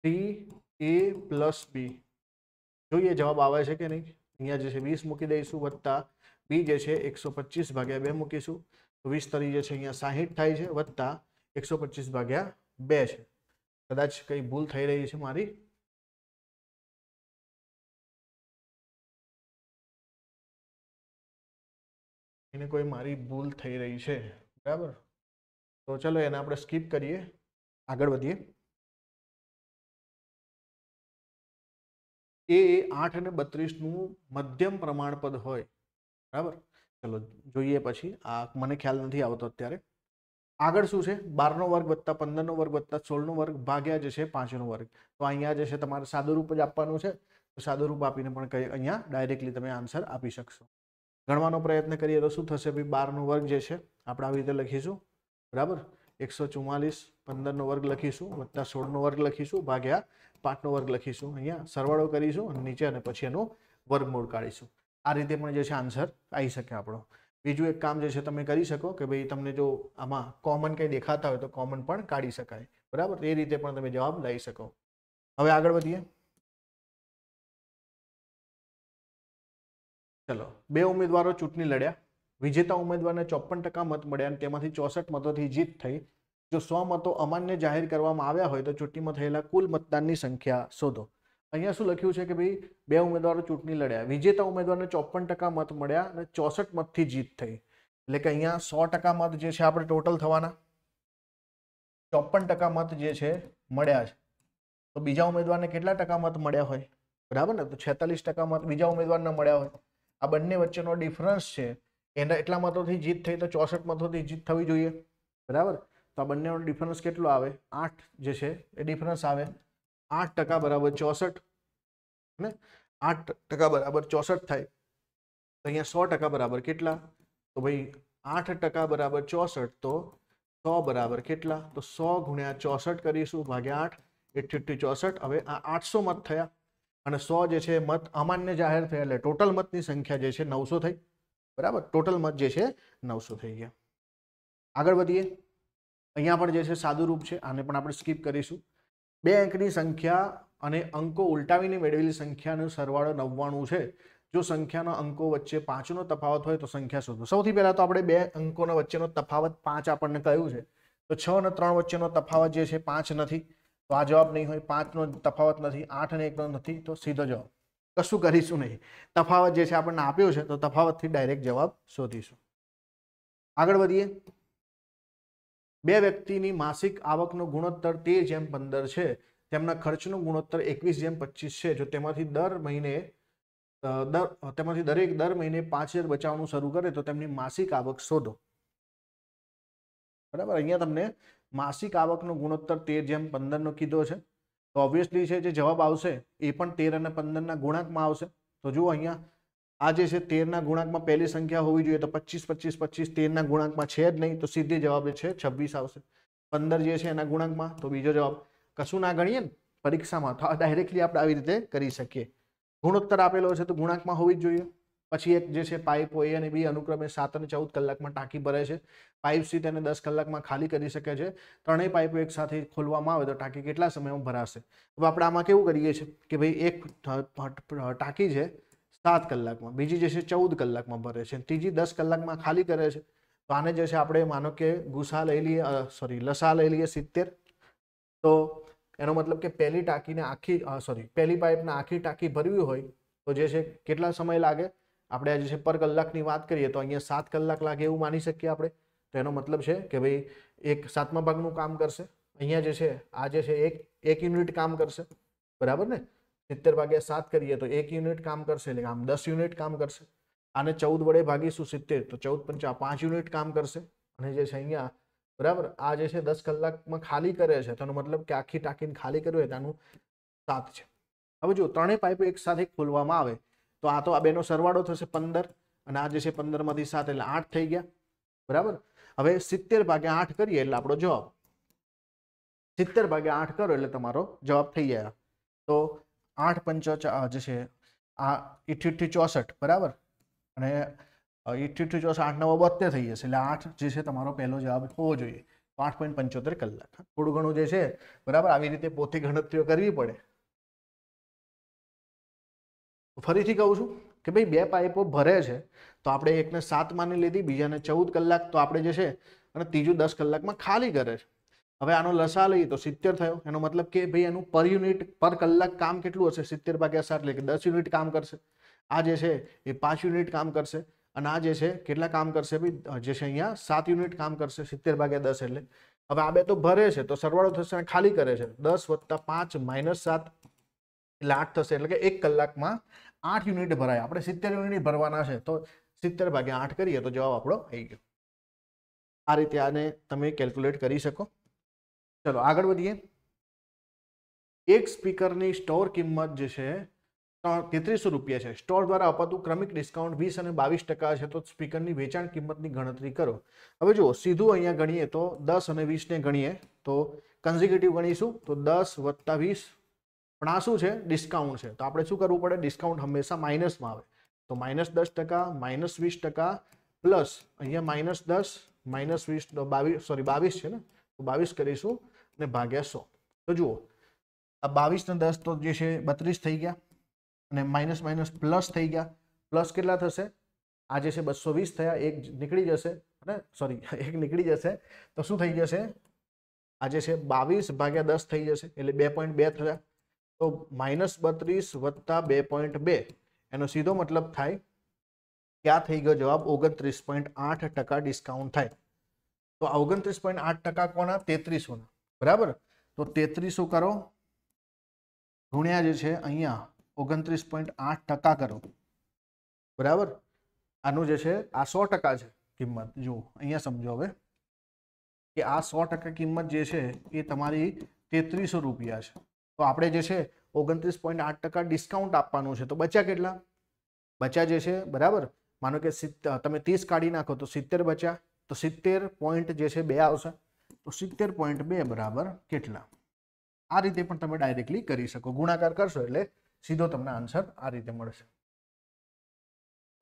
[SPEAKER 1] થ્રી એ પ્લસ બી જોઈએ જવાબ આવે છે કે નહીં અહીંયા જે છે વીસ મૂકી દઈશું વત્તા બી જે છે એકસો પચીસ ભાગ્યા બે મૂકીશું વીસ તરી જે છે અહીંયા સાહીઠ થાય છે વત્તા એકસો પચીસ ભાગ્યા બે છે કદાચ કંઈ ભૂલ થઈ રહી છે મારી એને કોઈ મારી ભૂલ થઈ રહી છે બરાબર તો ચલો એને આપણે સ્કીપ કરીએ આગળ વધીએ એ આઠ અને બત્રીસનું મધ્યમ પ્રમાણપદ હોય બરાબર ચલો જોઈએ પછી આ મને ખ્યાલ નથી આવતો અત્યારે આગળ શું છે બારનો વર્ગ વધતા પંદરનો વર્ગ વધતા સોળનો વર્ગ ભાગ્યા જે છે પાંચનો વર્ગ તો અહીંયા જે છે તમારે સાદું રૂપ જ આપવાનું છે તો સાદું રૂપ આપીને પણ કઈ અહીંયા ડાયરેક્ટલી તમે આન્સર આપી શકશો ગણવાનો પ્રયત્ન કરીએ તો શું થશે ભાઈ બારનો વર્ગ જે છે આપણે આવી રીતે લખીશું બરાબર એકસો ચુમ્માલીસ પંદરનો વર્ગ લખીશું વત્તા સોળનો વર્ગ લખીશું ભાગ્યા પાંચનો વર્ગ લખીશું અહીંયા સરવાળો કરીશું અને નીચે અને પછી એનો વર્ગમૂળ કાઢીશું આ રીતે પણ જે છે આન્સર આવી શકે આપણો બીજું એક કામ જે છે તમે કરી શકો કે ભાઈ તમને જો આમાં કોમન કંઈ દેખાતા હોય તો કોમન પણ કાઢી શકાય બરાબર એ રીતે પણ તમે જવાબ લઈ શકો હવે આગળ વધીએ ચલો બે ઉમેદવારો ચૂંટણી લડ્યા વિજેતા ઉમેદવારને ચોપન ટકા મત મળ્યા અને તેમાંથી ચોસઠ મતોથી જીત થઈ જો સો મતો અમાન્ય જાહેર કરવામાં આવ્યા હોય તો ચૂંટણીમાં થયેલા કુલ મતદાનની સંખ્યા શોધો અહીંયા શું લખ્યું છે કે ભાઈ બે ઉમેદવારો ચૂંટણી લડ્યા વિજેતા ઉમેદવારને ચોપન ટકા મત મળ્યા અને ચોસઠ મતથી જીત થઈ એટલે કે અહીંયા સો ટકા મત જે છે આપણે ટોટલ થવાના ચોપન ટકા મત જે છે મળ્યા છે તો બીજા ઉમેદવારને કેટલા ટકા મત મળ્યા હોય બરાબર ને તો છેતાલીસ ટકા મત બીજા ઉમેદવારને મળ્યા હોય આ બંને વચ્ચેનો ડિફરન્સ છે એના એટલા મતોથી જીત થઈ તો ચોસઠ મતોથી જીત થવી જોઈએ બરાબર તો આ બંનેનો ડિફરન્સ કેટલો આવે આઠ જે છે એ ડિફરન્સ આવે આઠ ટકા બરાબર ચોસઠ ને આઠ ટકા બરાબર ચોસઠ થાય તો અહીંયા સો ટકા બરાબર કેટલા તો ભાઈ આઠ ટકા બરાબર ચોસઠ તો સો બરાબર કેટલા તો સો ગુણ્યા ચોસઠ કરીશું ભાગ્યા આઠ એઠ્યુટી ચોસઠ હવે આ આઠસો મત થયા અને સો જે છે મત અમાન્ય જાહેર થયા એટલે ટોટલ મતની સંખ્યા જે છે નવસો થઈ બરાબર ટોટલ મત જે છે નવસો થઈ ગયા આગળ વધીએ અહીંયા પણ જે છે સાદું રૂપ છે આને પણ આપણે સ્કીપ કરીશું બે અંકની સંખ્યા અને અંકો ઉલટાવીને મેળવેલી સંખ્યાનો સરવાળો નવ્વાણું છે જો સંખ્યાના અંકો વચ્ચે પાંચનો તફાવત હોય તો સંખ્યા શોધો સૌથી પહેલાં તો આપણે બે અંકોના વચ્ચેનો તફાવત પાંચ આપણને કહ્યું છે તો છ અને ત્રણ વચ્ચેનો તફાવત જે છે પાંચ નથી તો આ જવાબ નહીં હોય પાંચનો તફાવત નથી આઠ અને એકનો નથી તો સીધો જવાબ કશું કરીશું નહીં તફાવત જે છે આપણને આપ્યો છે તો તફાવતથી ડાયરેક્ટ જવાબ શોધીશું આગળ વધીએ બે વ્યક્તિની માસિક આવકનો ગુણોત્તર તેર જેમ પંદર છે તેમના ખર્ચનો ગુણોત્તર એકવીસ જેમ પચીસ છે જો તેમાંથી દર મહિને દર તેમાંથી દરેક દર મહિને પાંચ હજાર બચાવવાનું શરૂ કરે તો તેમની માસિક આવક શોધો બરાબર અહીંયા તમને માસિક આવકનો ગુણોત્તર તેર જેમ પંદરનો કીધો છે તો ઓબ્વિયસલી છે જે જવાબ આવશે એ પણ તેર અને પંદરના ગુણાંકમાં આવશે તો જુઓ અહીંયા આ જે છે તેરના ગુણાંકમાં પહેલી સંખ્યા હોવી જોઈએ તો પચીસ પચીસ પચીસ તેરના ગુણાંકમાં છે જ નહીં તો સીધી જવાબ છે છવ્વીસ આવશે પંદર જે છે એના ગુણાંકમાં તો બીજો જવાબ કશું ના ગણીએ ને પરીક્ષામાં તો ડાયરેક્ટલી આપણે આવી રીતે કરી શકીએ ગુણોત્તર આપેલો છે તો ગુણાંકમાં હોવી જ જોઈએ પછી એક જે છે પાઇપ એ અને બી અનુક્રમે સાત અને ચૌદ કલાકમાં ટાંકી ભરે છે પાઇપ સી તેને દસ કલાકમાં ખાલી કરી શકે છે ત્રણેય પાઇપો એક સાથે ખોલવામાં આવે તો ટાંકી કેટલા સમયમાં ભરાશે હવે આપણે આમાં કેવું કરીએ છીએ કે ભાઈ એક ટાંકી છે સાત કલાકમાં બીજી જે છે ચૌદ કલાકમાં ભરે છે ત્રીજી દસ કલાકમાં ખાલી કરે છે તો આને જે છે આપણે માનો કે ગુસા લઈ લઈએ સોરી લસા લઈ લઈએ સિત્તેર તો એનો મતલબ કે પહેલી ટાંકીને આખી સોરી પહેલી પાઇપને આખી ટાંકી ભરવી હોય તો જે છે કેટલા સમય લાગે આપણે જે છે પર કલાકની વાત કરીએ તો અહીંયા સાત કલાક લાગે એવું માની શકીએ આપણે તો એનો મતલબ છે કે ભાઈ એક સાતમા ભાગનું કામ કરશે અહીંયા જે છે આ જે છે એક એક યુનિટ કામ કરશે બરાબર ને સિત્તેર ભાગ્યા સાત કરીએ તો એક યુનિટ કામ કરશે એટલે આમ દસ યુનિટ કામ કરશે આને ચૌદ વડે ભાગીશું સિત્તેર તો ચૌદ પંચા પાંચ યુનિટ કામ કરશે અને જે છે અહીંયા બરાબર આ જે છે દસ કલાકમાં ખાલી કરે છે તેનો મતલબ કે આખી ટાંકીને ખાલી કર્યું હોય તેનું સાત છે હવે જો ત્રણેય પાઇપો સાથે ખોલવામાં આવે તો આ તો આ બેનો સરવાળો થશે પંદર અને આ જે છે પંદરમાંથી સાત એટલે આઠ થઈ ગયા બરાબર હવે સિત્તેર ભાગે આઠ કરીએ એટલે આપણો જવાબ સિત્તેર ભાગે આઠ કરો એટલે તમારો જવાબ થઈ ગયા તો આઠ પંચો જે છે આ ઇઠ્યોઠી ચોસઠ બરાબર અને ઇઠ્યોઠી ચોસઠ આઠ નવ બોતેર થઈ જશે એટલે આઠ જે છે તમારો પહેલો જવાબ હોવો જોઈએ તો આઠ પોઈન્ટ પંચોતેર કલાક થોડું ઘણું જે છે બરાબર આવી રીતે પોતે ગણતરીઓ કરવી પડે ફરીથી કહું છું કે ભાઈ બે પાઇપો ભરે છે તો આપણે એકને સાત માની લીધી બીજાને ચૌદ કલાક તો આપણે જે છે અને ત્રીજું દસ કલાકમાં ખાલી કરે છે હવે આનો લસા લઈએ તો સિત્તેર થયો એનો મતલબ કે ભાઈ એનું પર યુનિટ પર કલાક કામ કેટલું હશે સિત્તેર ભાગ્યા સાત એટલે કે દસ યુનિટ કામ કરશે આ જે છે એ પાંચ યુનિટ કામ કરશે અને આ જે છે કેટલા કામ કરશે ભાઈ જે છે અહીંયા સાત યુનિટ કામ કરશે સિત્તેર ભાગ્યા દસ એટલે હવે આ બે તો ભરે છે તો સરવાળો થશે અને ખાલી કરે છે દસ વત્તા પાંચ માઇનસ સાત એટલે આઠ થશે એટલે કે એક કલાકમાં આઠ યુનિટ ભરાય આપણે સિત્તેર યુનિટ ભરવાના છે તો સિત્તેર ભાગ્યા આઠ કરીએ તો જવાબ આપણો આવી ગયો આ રીતે આને તમે કેલ્ક્યુલેટ કરી શકો ચલો આગળ વધીએ એક સ્પીકરની સ્ટોર કિંમત જે છે તેત્રીસો રૂપિયા છે સ્ટોર દ્વારા અપાતું ક્રમિક ડિસ્કાઉન્ટ વીસ અને બાવીસ ટકા છે તો સ્પીકરની વેચાણ કિંમતની ગણતરી કરો હવે જુઓ સીધું અહીંયા ગણીએ તો દસ અને વીસને ગણીએ તો કન્ઝિક્યુટિવ ગણીશું તો દસ વત્તા વીસ પણ આ શું છે ડિસ્કાઉન્ટ છે તો આપણે શું કરવું પડે ડિસ્કાઉન્ટ હંમેશા માઇનસમાં આવે તો માઇનસ દસ ટકા માઇનસ વીસ ટકા પ્લસ અહીંયા માઇનસ દસ માઇનસ વીસ બાવીસ સોરી બાવીસ છે ને તો બાવીસ કરીશું ને ભાગ્યા સો તો જુઓ આ બાવીસને દસ તો જે છે બત્રીસ થઈ ગયા અને માઇનસ માઇનસ પ્લસ થઈ ગયા પ્લસ કેટલા થશે આ જે છે બસો વીસ થયા એક નીકળી જશે અને સોરી એક નીકળી જશે તો શું થઈ જશે આ જે છે બાવીસ ભાગ્યા દસ થઈ જશે એટલે બે પોઈન્ટ બે થયા તો માઇનસ બત્રીસ વત્તા બે પોઈન્ટ બે એનો સીધો મતલબ થાય ક્યાં થઈ ગયો જવાબ ઓગણત્રીસ પોઈન્ટ આઠ ટકા ડિસ્કાઉન્ટ થાય તો ઓગણત્રીસ પોઈન્ટ આઠ ટકા કોના તેત્રીસોના બરાબર તો તેત્રીસો કરો ગુણ્યા જે છે અહીંયા ઓગણત્રીસ પોઈન્ટ આઠ ટકા કરો બરાબર આનું જે છે આ સો ટકા છે કિંમત જુઓ અહીંયા સમજો હવે કે આ સો ટકા કિંમત જે છે એ તમારી તેત્રીસો રૂપિયા છે તો આપણે જે છે ઓગણત્રીસ પોઈન્ટ આઠ ટકા ડિસ્કાઉન્ટ આપવાનું છે તો બચ્યા કેટલા બચ્યા જે છે બરાબર માનો કે તમે ત્રીસ કાઢી નાખો તો સિત્તેર બચ્યા તો સિત્તેર પોઈન્ટ જે છે બે આવશે તો સિત્તેર પોઈન્ટ બે બરાબર કેટલા આ રીતે પણ તમે ડાયરેક્ટલી કરી શકો ગુણાકાર કરશો એટલે સીધો તમને આન્સર આ રીતે મળશે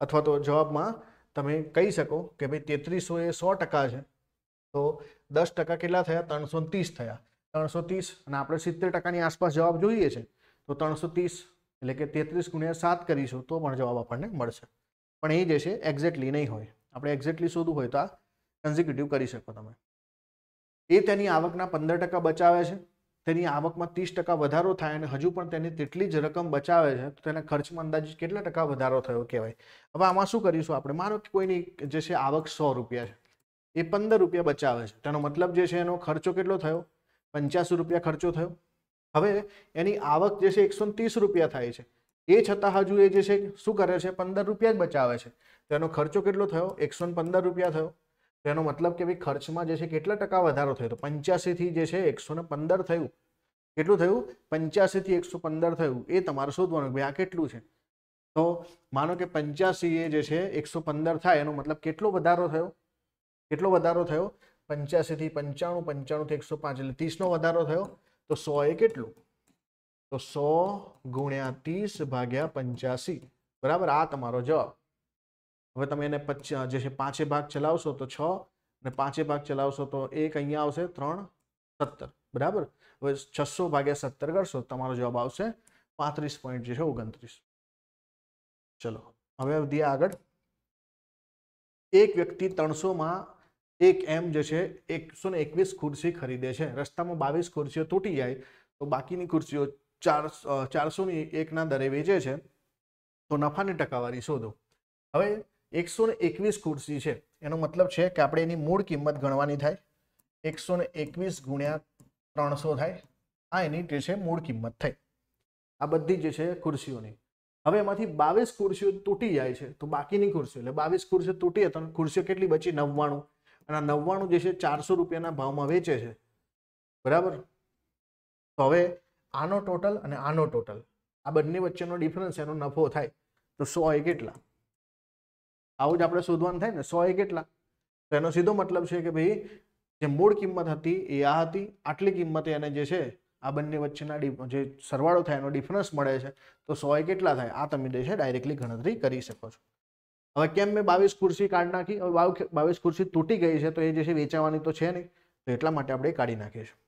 [SPEAKER 1] અથવા તો જવાબમાં તમે કહી શકો કે ભાઈ તેત્રીસો એ સો ટકા છે તો દસ ટકા કેટલા થયા ત્રણસો ત્રીસ થયા ત્રણસો ત્રીસ અને આપણે સિત્તેર ટકાની આસપાસ જવાબ જોઈએ છે તો ત્રણસો ત્રીસ એટલે કે તેત્રીસ ગુણ્યા સાત કરીશું તો પણ જવાબ આપણને મળશે પણ એ જે છે એક્ઝેક્ટલી નહીં હોય આપણે એક્ઝેક્ટલી શોધવું હોય તો આ કન્ઝિક્યુટિવ કરી શકો તમે એ તેની આવકના પંદર ટકા બચાવે છે તેની આવકમાં ત્રીસ ટકા વધારો થાય અને હજુ પણ તેની તેટલી જ રકમ બચાવે છે તો તેના ખર્ચમાં અંદાજિત કેટલા ટકા વધારો થયો કહેવાય હવે આમાં શું કરીશું આપણે મારો કોઈની જે છે આવક સો રૂપિયા છે એ પંદર રૂપિયા બચાવે છે તેનો મતલબ જે છે એનો ખર્ચો કેટલો થયો પંચ્યાસી રૂપિયા ખર્ચો થયો હવે એની આવક જે છે એકસો ત્રીસ રૂપિયા થાય છે એ છતાં હજુ એ જે છે શું કરે છે પંદર રૂપિયા જ બચાવે છે તેનો ખર્ચો કેટલો થયો એકસો પંદર રૂપિયા થયો તેનો મતલબ કે ભાઈ ખર્ચમાં જે છે કેટલા ટકા વધારો થયો તો પંચ્યાસીથી જે છે એકસો પંદર થયું કેટલું થયું પંચ્યાસીથી એકસો પંદર થયું એ તમારે શોધવાનું ભાઈ આ કેટલું છે તો માનો કે પંચ્યાસી એ જે છે એકસો પંદર થાય એનો મતલબ કેટલો વધારો થયો કેટલો વધારો થયો પંચ્યાસીથી પંચાણું પંચાણુંથી એકસો પાંચ એટલે ત્રીસનો વધારો થયો તો સો એ કેટલું તો સો ગુણ્યા ત્રીસ ભાગ્યા પંચ્યાસી બરાબર આ તમારો જવાબ હવે તમે એને જે છે પાંચે ભાગ ચલાવશો તો છ ને પાંચે ભાગ ચલાવશો તો એક અહીંયા આવશે ત્રણ સત્તર બરાબર હવે છસો ભાગ્યા સત્તર કરશો તમારો જવાબ આવશે પાંત્રીસ પોઈન્ટ જે છે ઓગણત્રીસ ચલો હવે વધીએ આગળ એક વ્યક્તિ ત્રણસોમાં એક એમ જે છે એકસો ને એકવીસ ખુરશી ખરીદે છે રસ્તામાં બાવીસ ખુરશીઓ તૂટી જાય તો બાકીની ખુરશીઓ ચાર ચારસોની એકના દરે વેચે છે તો નફાની ટકાવારી શોધો હવે એકસો એકવીસ ખુરશી છે એનો મતલબ છે કે આપણે એની મૂળ કિંમત ગણવાની થાય એકસો ને એકવીસ ગુણ્યા ત્રણસો થાય આ એની જે છે મૂળ કિંમત થઈ આ બધી જે છે ખુરશીઓની હવે એમાંથી બાવીસ ખુરશીઓ તૂટી જાય છે તો બાકીની ખુરશીઓ એટલે બાવીસ ખુરશીઓ તૂટી તો ખુરશીઓ કેટલી બચી નવ્વાણું અને આ નવ્વાણું જે છે ચારસો રૂપિયાના ભાવમાં વેચે છે બરાબર તો હવે આનો ટોટલ અને આનો ટોટલ આ બંને વચ્ચેનો ડિફરન્સ એનો નફો થાય તો સો એ કેટલા આવું જ આપણે શોધવાનું થાય ને સો એ કેટલા તો એનો સીધો મતલબ છે કે ભાઈ જે મૂળ કિંમત હતી એ આ હતી આટલી કિંમતે એને જે છે આ બંને વચ્ચેના જે સરવાળો થાય એનો ડિફરન્સ મળે છે તો સો એ કેટલા થાય આ તમે જે છે ડાયરેક્ટલી ગણતરી કરી શકો છો હવે કેમ મેં બાવીસ ખુરશી કાઢી નાખી હવે બાવીસ ખુરશી તૂટી ગઈ છે તો એ જે છે વેચાવાની તો છે નહીં તો એટલા માટે આપણે કાઢી નાખીશું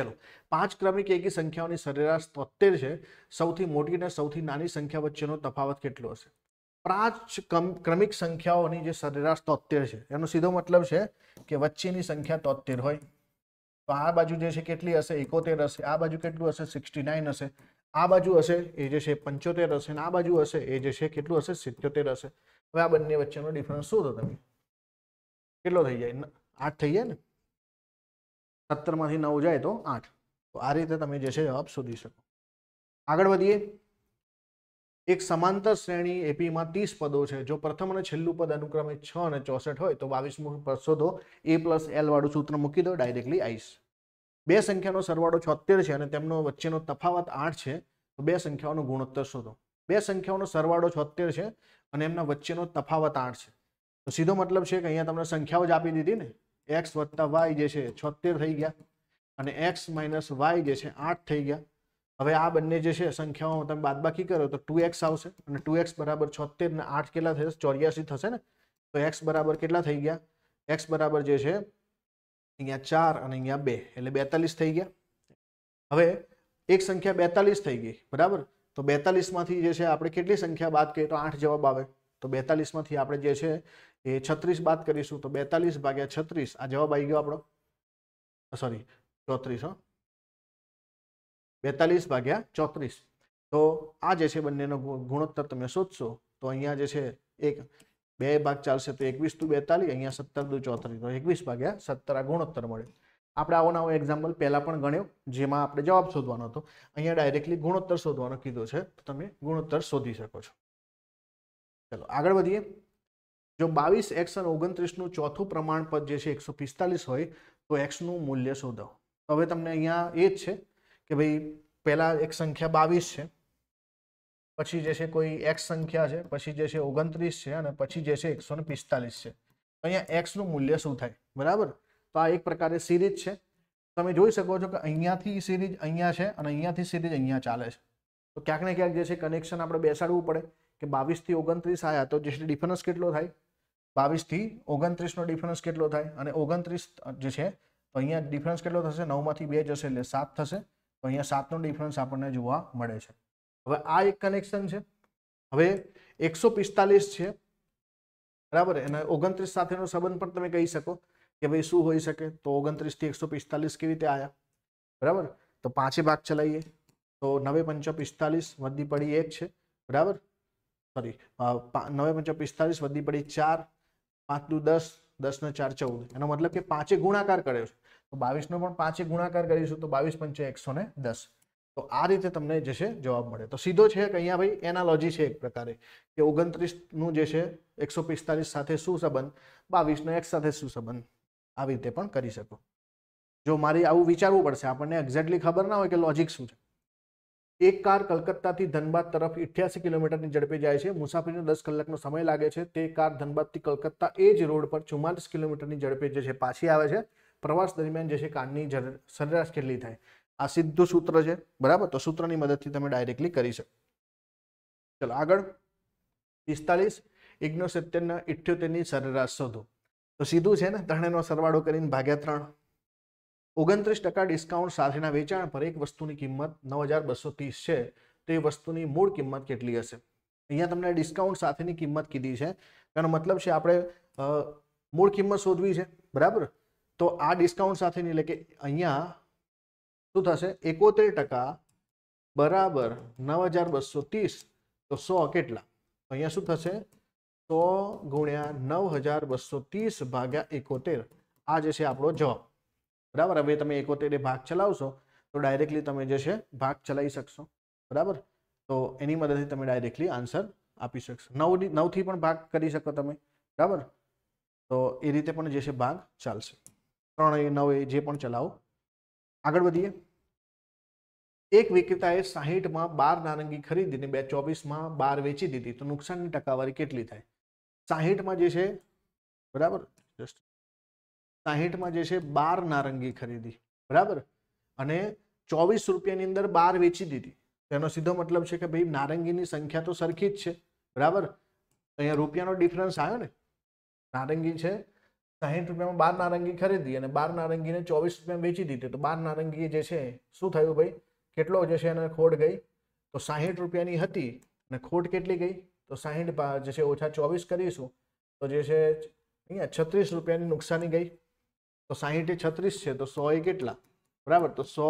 [SPEAKER 1] ચલો પાંચ ક્રમિક એકી સંખ્યાઓની સરેરાશ તોતેર છે સૌથી મોટી અને સૌથી નાની સંખ્યા વચ્ચેનો તફાવત કેટલો હશે પાંચ ક્રમિક સંખ્યાઓની જે સરેરાશ તોતેર છે એનો સીધો મતલબ છે કે વચ્ચેની સંખ્યા તોતેર હોય તો આ બાજુ જે છે કેટલી હશે એકોતેર હશે આ બાજુ કેટલું હશે સિક્સટી નાઇન હશે આ બાજુ હશે એ જે છે પંચોતેર હશે ને આ બાજુ હશે એ જે છે કેટલું હશે સિત્યોતેર હશે હવે આ બંને વચ્ચેનો ડિફરન્સ શોધો તમે કેટલો થઈ જાય આઠ થઈ જાય ને સત્તરમાંથી નવ જાય તો આઠ તો આ રીતે તમે જે છે જવાબ શોધી શકો આગળ વધીએ એક સમાંતર શ્રેણી એપીમાં ત્રીસ પદો છે જો પ્રથમ અને છેલ્લું પદ અનુક્રમે છ અને ચોસઠ હોય તો બાવીસમું પદ શોધો એ પ્લસ એલ વાળું સૂત્ર મૂકી દો ડાયરેક્ટલી આઈસ બે સંખ્યાનો સરવાળો છોતેર છે અને તેમનો વચ્ચેનો તફાવત આઠ છે તો બે સંખ્યાઓનો ગુણોત્તર શોધો બે સંખ્યાઓનો સરવાળો છોતેર છે અને એમના વચ્ચેનો તફાવત આઠ છે તો સીધો મતલબ છે કે અહીંયા તમને સંખ્યાઓ જ આપી દીધી ને એક્સ વત્તા વાય જે છે છોતેર થઈ ગયા અને એક્સ માઇનસ વાય જે છે આઠ થઈ ગયા હવે આ બંને જે છે સંખ્યાઓ તમે બાદબાકી કરો તો ટુ એક્સ આવશે અને ટુ એક્સ બરાબર છોતેર ને આઠ કેટલા થશે ચોર્યાસી થશે ને તો એક્સ બરાબર કેટલા થઈ ગયા એક્સ બરાબર જે છે અહીંયા ચાર અને અહીંયા બે એટલે બેતાલીસ થઈ ગયા હવે એક સંખ્યા બેતાલીસ થઈ ગઈ બરાબર તો બેતાલીસમાંથી જે છે આપણે કેટલી સંખ્યા બાદ કરીએ તો આઠ જવાબ આવે તો બેતાલીસમાંથી આપણે જે છે એ છત્રીસ બાદ કરીશું તો બેતાલીસ ભાગ્યા છત્રીસ આ જવાબ આવી ગયો આપણો સોરી ચોત્રીસ હા બેતાલીસ ભાગ્યા ચોત્રીસ તો આ જે છે બંનેનો ગુણોત્તર તમે શોધશો તો અહીંયા જે છે એક બે ભાગ ચાલશે તો એકવીસ ટુ બેતાલીસ અહીંયા સત્તર દુ ચોત્રીસ તો એકવીસ ભાગ્યા સત્તર આ ગુણોત્તર મળે આપણે આવો નવો એક્ઝામ્પલ પહેલાં પણ ગણ્યો જેમાં આપણે જવાબ શોધવાનો હતો અહીંયા ડાયરેક્ટલી ગુણોત્તર શોધવાનો કીધો છે તો તમે ગુણોત્તર શોધી શકો છો ચલો આગળ વધીએ જો બાવીસ એક્સ અને ઓગણત્રીસનું ચોથું પ્રમાણપદ જે છે એકસો પિસ્તાલીસ હોય તો એક્સનું મૂલ્ય શોધો હવે તમને અહીંયા એ જ છે કે ભાઈ પહેલાં એક સંખ્યા બાવીસ છે પછી જે છે કોઈ એક્સ સંખ્યા છે પછી જે છે ઓગણત્રીસ છે અને પછી જે છે એકસો પિસ્તાલીસ છે અહીંયા એક્સનું મૂલ્ય શું થાય બરાબર તો આ એક પ્રકારે સિરીજ છે તમે જોઈ શકો છો કે અહીંયાથી સિરીજ અહીંયા છે અને અહીંયાથી સિરીજ અહીંયા ચાલે છે તો ક્યાંક ને ક્યાંક જે છે કનેક્શન આપણે બેસાડવું પડે કે બાવીસથી ઓગણત્રીસ આવ્યા તો જે છે ડિફરન્સ કેટલો થાય બાવીસથી ઓગણત્રીસનો ડિફરન્સ કેટલો થાય અને ઓગણત્રીસ જે છે તો અહીંયા ડિફરન્સ કેટલો થશે નવમાંથી બે જશે એટલે સાત થશે તો અહીંયા સાતનો ડિફરન્સ આપણને જોવા મળે છે હવે આ એક કનેક્શન છે હવે એકસો પિસ્તાલીસ છે બરાબર અને ઓગણત્રીસ સાથેનો સંબંધ પણ તમે કહી શકો કે ભાઈ શું હોઈ શકે તો ઓગણત્રીસથી એકસો પિસ્તાલીસ કેવી રીતે આવ્યા બરાબર તો પાંચે ભાગ ચલાવીએ તો નવે પંચો પિસ્તાલીસ વધી પડી એક છે બરાબર સોરી નવે પંચો પિસ્તાલીસ વધી પડી ચાર પાંચ દુ દસ દસ ને ચાર ચૌદ એનો મતલબ કે પાંચે ગુણાકાર કર્યો છે તો બાવીસનો પણ પાંચે ગુણાકાર કરીશું તો બાવીસ પંચે એકસો ને દસ તો આ રીતે તમને જે છે જવાબ મળે તો સીધો છે કે અહીંયા ભાઈ એનાલોજી છે એક પ્રકારે કે ઓગણત્રીસનું જે છે એકસો પિસ્તાલીસ સાથે શું સંબંધ બાવીસનો એક સાથે શું સંબંધ આવી રીતે પણ કરી શકો જો મારે આવું વિચારવું પડશે આપણને એક્ઝેક્ટલી ખબર ના હોય કે લોજિક શું છે એક કાર કલકત્તાથી ધનબાદ તરફ ઇઠ્યાસી કિલોમીટરની ઝડપે જાય છે મુસાફરીનો દસ કલાકનો સમય લાગે છે તે કાર ધનબાદથી કલકત્તા એ જ રોડ પર ચુમ્માલીસ કિલોમીટરની ઝડપે જે છે પાછી આવે છે પ્રવાસ દરમિયાન જે છે કાનની સરેરાશ કેટલી થાય આ સીધું સૂત્ર છે બરાબર તો સૂત્રની મદદથી તમે ડાયરેક્ટલી કરી શકો ચલો આગળ પિસ્તાલીસ એકનો સિત્તેરના ઇઠ્યોતેરની સરેરાશ શોધો તો સીધું છે ને ત્રણેયનો સરવાળો કરીને ભાગ્યા ત્રણ ઓગણત્રીસ ટકા ડિસ્કાઉન્ટ સાથેના વેચાણ પર એક વસ્તુની કિંમત નવ હજાર બસો ત્રીસ છે તો એ વસ્તુની મૂળ કિંમત કેટલી હશે અહીંયા તમને ડિસ્કાઉન્ટ સાથેની કિંમત કીધી છે તેનો મતલબ છે આપણે મૂળ કિંમત શોધવી છે બરાબર તો આ ડિસ્કાઉન્ટ સાથેની એટલે કે અહીંયા શું થશે એકોતેર ટકા બરાબર નવ હજાર બસો ત્રીસ તો સો કેટલા અહીંયા શું થશે સો ગુણ્યા નવ હજાર બસો ત્રીસ ભાગ્યા એકોતેર આ જે છે આપણો જવાબ બરાબર હવે તમે એકોતેર ભાગ ચલાવશો તો ડાયરેક્ટલી તમે જે છે ભાગ ચલાવી શકશો બરાબર તો એની મદદથી તમે ડાયરેક્ટલી આન્સર આપી શકશો નવ નવથી પણ ભાગ કરી શકો તમે બરાબર તો એ રીતે પણ જે છે ભાગ ચાલશે ત્રણે નવે જે પણ ચલાવો આગળ વધીએ એક વિક્રેતાએ સાહીઠમાં બાર નારંગી ખરીદીને બે ચોવીસમાં બાર વેચી દીધી તો નુકસાનની ટકાવારી કેટલી થાય સાહીઠમાં જે છે બરાબર જસ્ટ સાહીઠમાં જે છે બાર નારંગી ખરીદી બરાબર અને ચોવીસ રૂપિયાની અંદર બાર વેચી દીધી તેનો સીધો મતલબ છે કે ભાઈ નારંગીની સંખ્યા તો સરખી જ છે બરાબર અહીંયા રૂપિયાનો ડિફરન્સ આવ્યો ને નારંગી છે સાહીઠ રૂપિયામાં બાર નારંગી ખરીદી અને બાર નારંગીને ચોવીસ રૂપિયામાં વેચી દીધી તો બાર નારંગી જે છે શું થયું ભાઈ કેટલો જે છે એને ખોટ ગઈ તો સાહીઠ રૂપિયાની હતી અને ખોટ કેટલી ગઈ તો સાહીઠ જે છે ઓછા ચોવીસ કરીશું તો જે છે અહીંયા છત્રીસ રૂપિયાની નુકસાની ગઈ તો એ છત્રીસ છે તો સો એ કેટલા બરાબર તો સો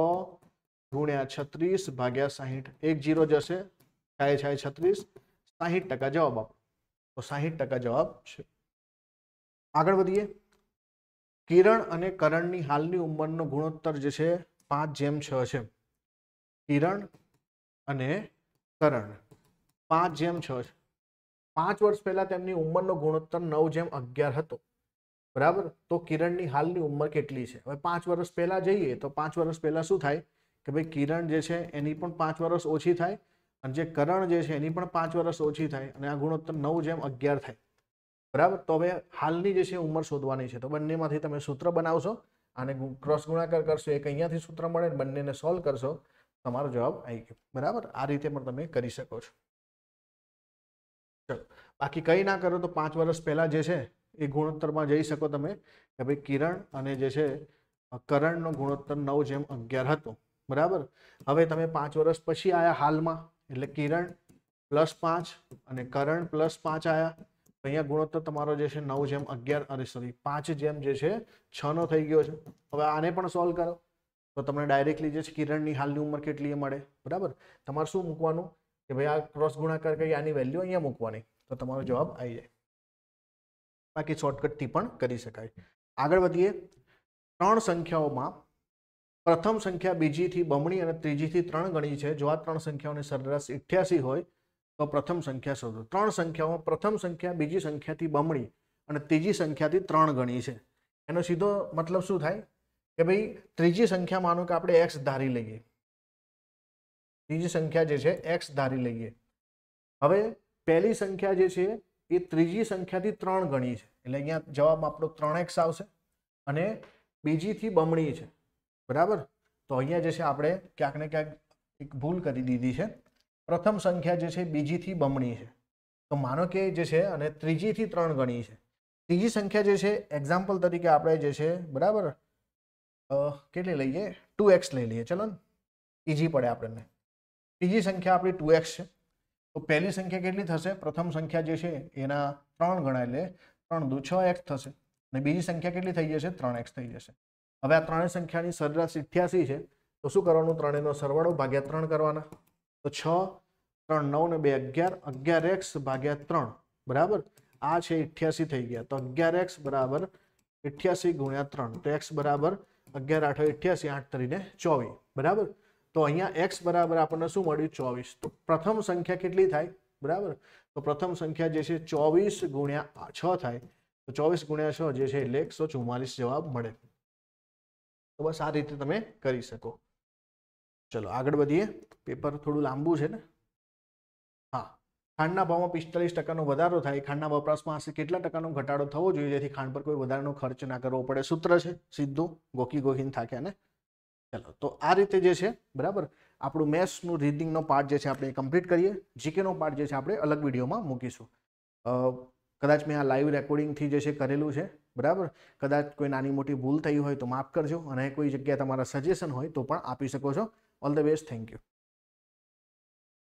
[SPEAKER 1] ગુણ્યા છત્રીસ ભાગ્યા સાહીઠ એક જીરો જશે છાએ છાય છત્રીસ સાહીઠ ટકા જવાબ આપો તો સાહીઠ ટકા જવાબ છે આગળ વધીએ કિરણ અને કરણની હાલની ઉંમરનો ગુણોત્તર જે છે પાંચ જેમ છ છે કિરણ અને કરણ પાંચ જેમ છ છે પાંચ વર્ષ પહેલાં તેમની ઉંમરનો ગુણોત્તર નવ જેમ અગિયાર હતો બરાબર તો કિરણની હાલની ઉંમર કેટલી છે હવે પાંચ વર્ષ પહેલાં જઈએ તો પાંચ વર્ષ પહેલાં શું થાય કે ભાઈ કિરણ જે છે એની પણ પાંચ વર્ષ ઓછી થાય અને જે કરણ જે છે એની પણ પાંચ વર્ષ ઓછી થાય અને આ ગુણોત્તર નવ જેમ અગિયાર થાય બરાબર તો હવે હાલની જે છે ઉંમર શોધવાની છે તો બંનેમાંથી તમે સૂત્ર બનાવશો અને ક્રોસ ગુણાકાર કરશો એક અહીંયાથી સૂત્ર મળે બંનેને સોલ્વ કરશો તમારો જવાબ આવી ગયો બરાબર આ રીતે પણ તમે કરી શકો છો ચલો બાકી કંઈ ના કરો તો પાંચ વર્ષ પહેલાં જે છે એ ગુણોત્તરમાં જઈ શકો તમે કે ભાઈ કિરણ અને જે છે કરણનો ગુણોત્તર નવ જેમ અગિયાર હતો બરાબર હવે તમે પાંચ વર્ષ પછી આયા હાલમાં એટલે કિરણ પ્લસ પાંચ અને કરણ પ્લસ પાંચ આયા અહીંયા ગુણોત્તર તમારો જે છે નવ જેમ અગિયાર અરે સોરી પાંચ જેમ જે છે છ નો થઈ ગયો છે હવે આને પણ સોલ્વ કરો તો તમને ડાયરેક્ટલી જે છે કિરણની હાલની ઉંમર કેટલી મળે બરાબર તમારે શું મૂકવાનું કે ભાઈ આ ક્રોસ ગુણાકાર કરી આની વેલ્યુ અહીંયા મૂકવાની તો તમારો જવાબ આવી જાય બાકી શોર્ટકટથી પણ કરી શકાય આગળ વધીએ ત્રણ સંખ્યાઓમાં પ્રથમ સંખ્યા બીજીથી બમણી અને ત્રીજીથી ત્રણ ગણી છે જો આ ત્રણ સંખ્યાઓની સરેરાશ ઇઠ્યાસી હોય તો પ્રથમ સંખ્યા શોધો ત્રણ સંખ્યામાં પ્રથમ સંખ્યા બીજી સંખ્યાથી બમણી અને ત્રીજી સંખ્યાથી ત્રણ ગણી છે એનો સીધો મતલબ શું થાય કે ભાઈ ત્રીજી સંખ્યા માનો કે આપણે એક્સ ધારી લઈએ ત્રીજી સંખ્યા જે છે એક્સ ધારી લઈએ હવે પહેલી સંખ્યા જે છે એ ત્રીજી સંખ્યાથી ત્રણ ગણી છે એટલે અહીંયા જવાબ આપણો ત્રણ એક્સ આવશે અને બીજીથી બમણી છે બરાબર તો અહીંયા જે છે આપણે ક્યાંક ને ક્યાંક એક ભૂલ કરી દીધી છે પ્રથમ સંખ્યા જે છે બીજીથી બમણી છે તો માનો કે જે છે અને ત્રીજીથી ત્રણ ગણી છે ત્રીજી સંખ્યા જે છે એક્ઝામ્પલ તરીકે આપણે જે છે બરાબર કેટલી લઈએ ટુ એક્સ લઈ લઈએ ચલો ને ઇઝી પડે આપણને ત્રીજી સંખ્યા આપણી ટુ એક્સ છે તો પહેલી સંખ્યા કેટલી થશે પ્રથમ સંખ્યા જે છે એના ત્રણ ગણાય એટલે ત્રણ દુ છ એક્સ થશે અને બીજી સંખ્યા કેટલી થઈ જશે ત્રણ એક્સ થઈ જશે હવે આ ત્રણેય સંખ્યાની સરેરાશ ઇઠ્યાસી છે તો શું કરવાનું ત્રણેયનો સરવાળો ભાગ્યા ત્રણ કરવાના તો છ ત્રણ નવ ને બે અગિયાર અગિયાર એક્સ ભાગ્યા ત્રણ બરાબર આ છે ઇઠ્યાસી થઈ ગયા તો અગિયાર એક્સ બરાબર અઠ્યાસી ગુણ્યા ત્રણ તો એક્સ બરાબર અગિયાર આઠ અઠ્યાસી આઠ તરીને ચોવીસ બરાબર તો અહીંયા એક્સ બરાબર આપણને શું મળ્યું ચોવીસ તો પ્રથમ સંખ્યા કેટલી થાય બરાબર તો પ્રથમ સંખ્યા જે છે ચોવીસ ગુણ્યા છ થાય તો ચોવીસ ગુણ્યા છ જે છે એટલે એકસો ચુમ્માલીસ જવાબ મળે તો બસ આ રીતે તમે કરી શકો ચલો આગળ વધીએ પેપર થોડું લાંબુ છે ને હા ખાંડના ભાવમાં પિસ્તાલીસ ટકાનો વધારો થાય ખાંડના વપરાશમાં કેટલા ટકાનો ઘટાડો થવો જોઈએ જેથી ખાંડ પર કોઈ વધારાનો ખર્ચ ના કરવો પડે સૂત્ર છે સીધું ગોકી ગોકીને થાક્યા ને ચલો તો આ રીતે જે છે બરાબર આપણું મેથ્સનું રીડિંગનો પાર્ટ જે છે આપણે કમ્પ્લીટ કરીએ જીકેનો પાર્ટ જે છે આપણે અલગ વિડીયોમાં મૂકીશું કદાચ મેં આ લાઈવ રેકોર્ડિંગથી જે છે કરેલું છે બરાબર કદાચ કોઈ નાની મોટી ભૂલ થઈ હોય તો માફ કરજો અને કોઈ જગ્યાએ તમારા સજેશન હોય તો પણ આપી શકો છો all the best thank you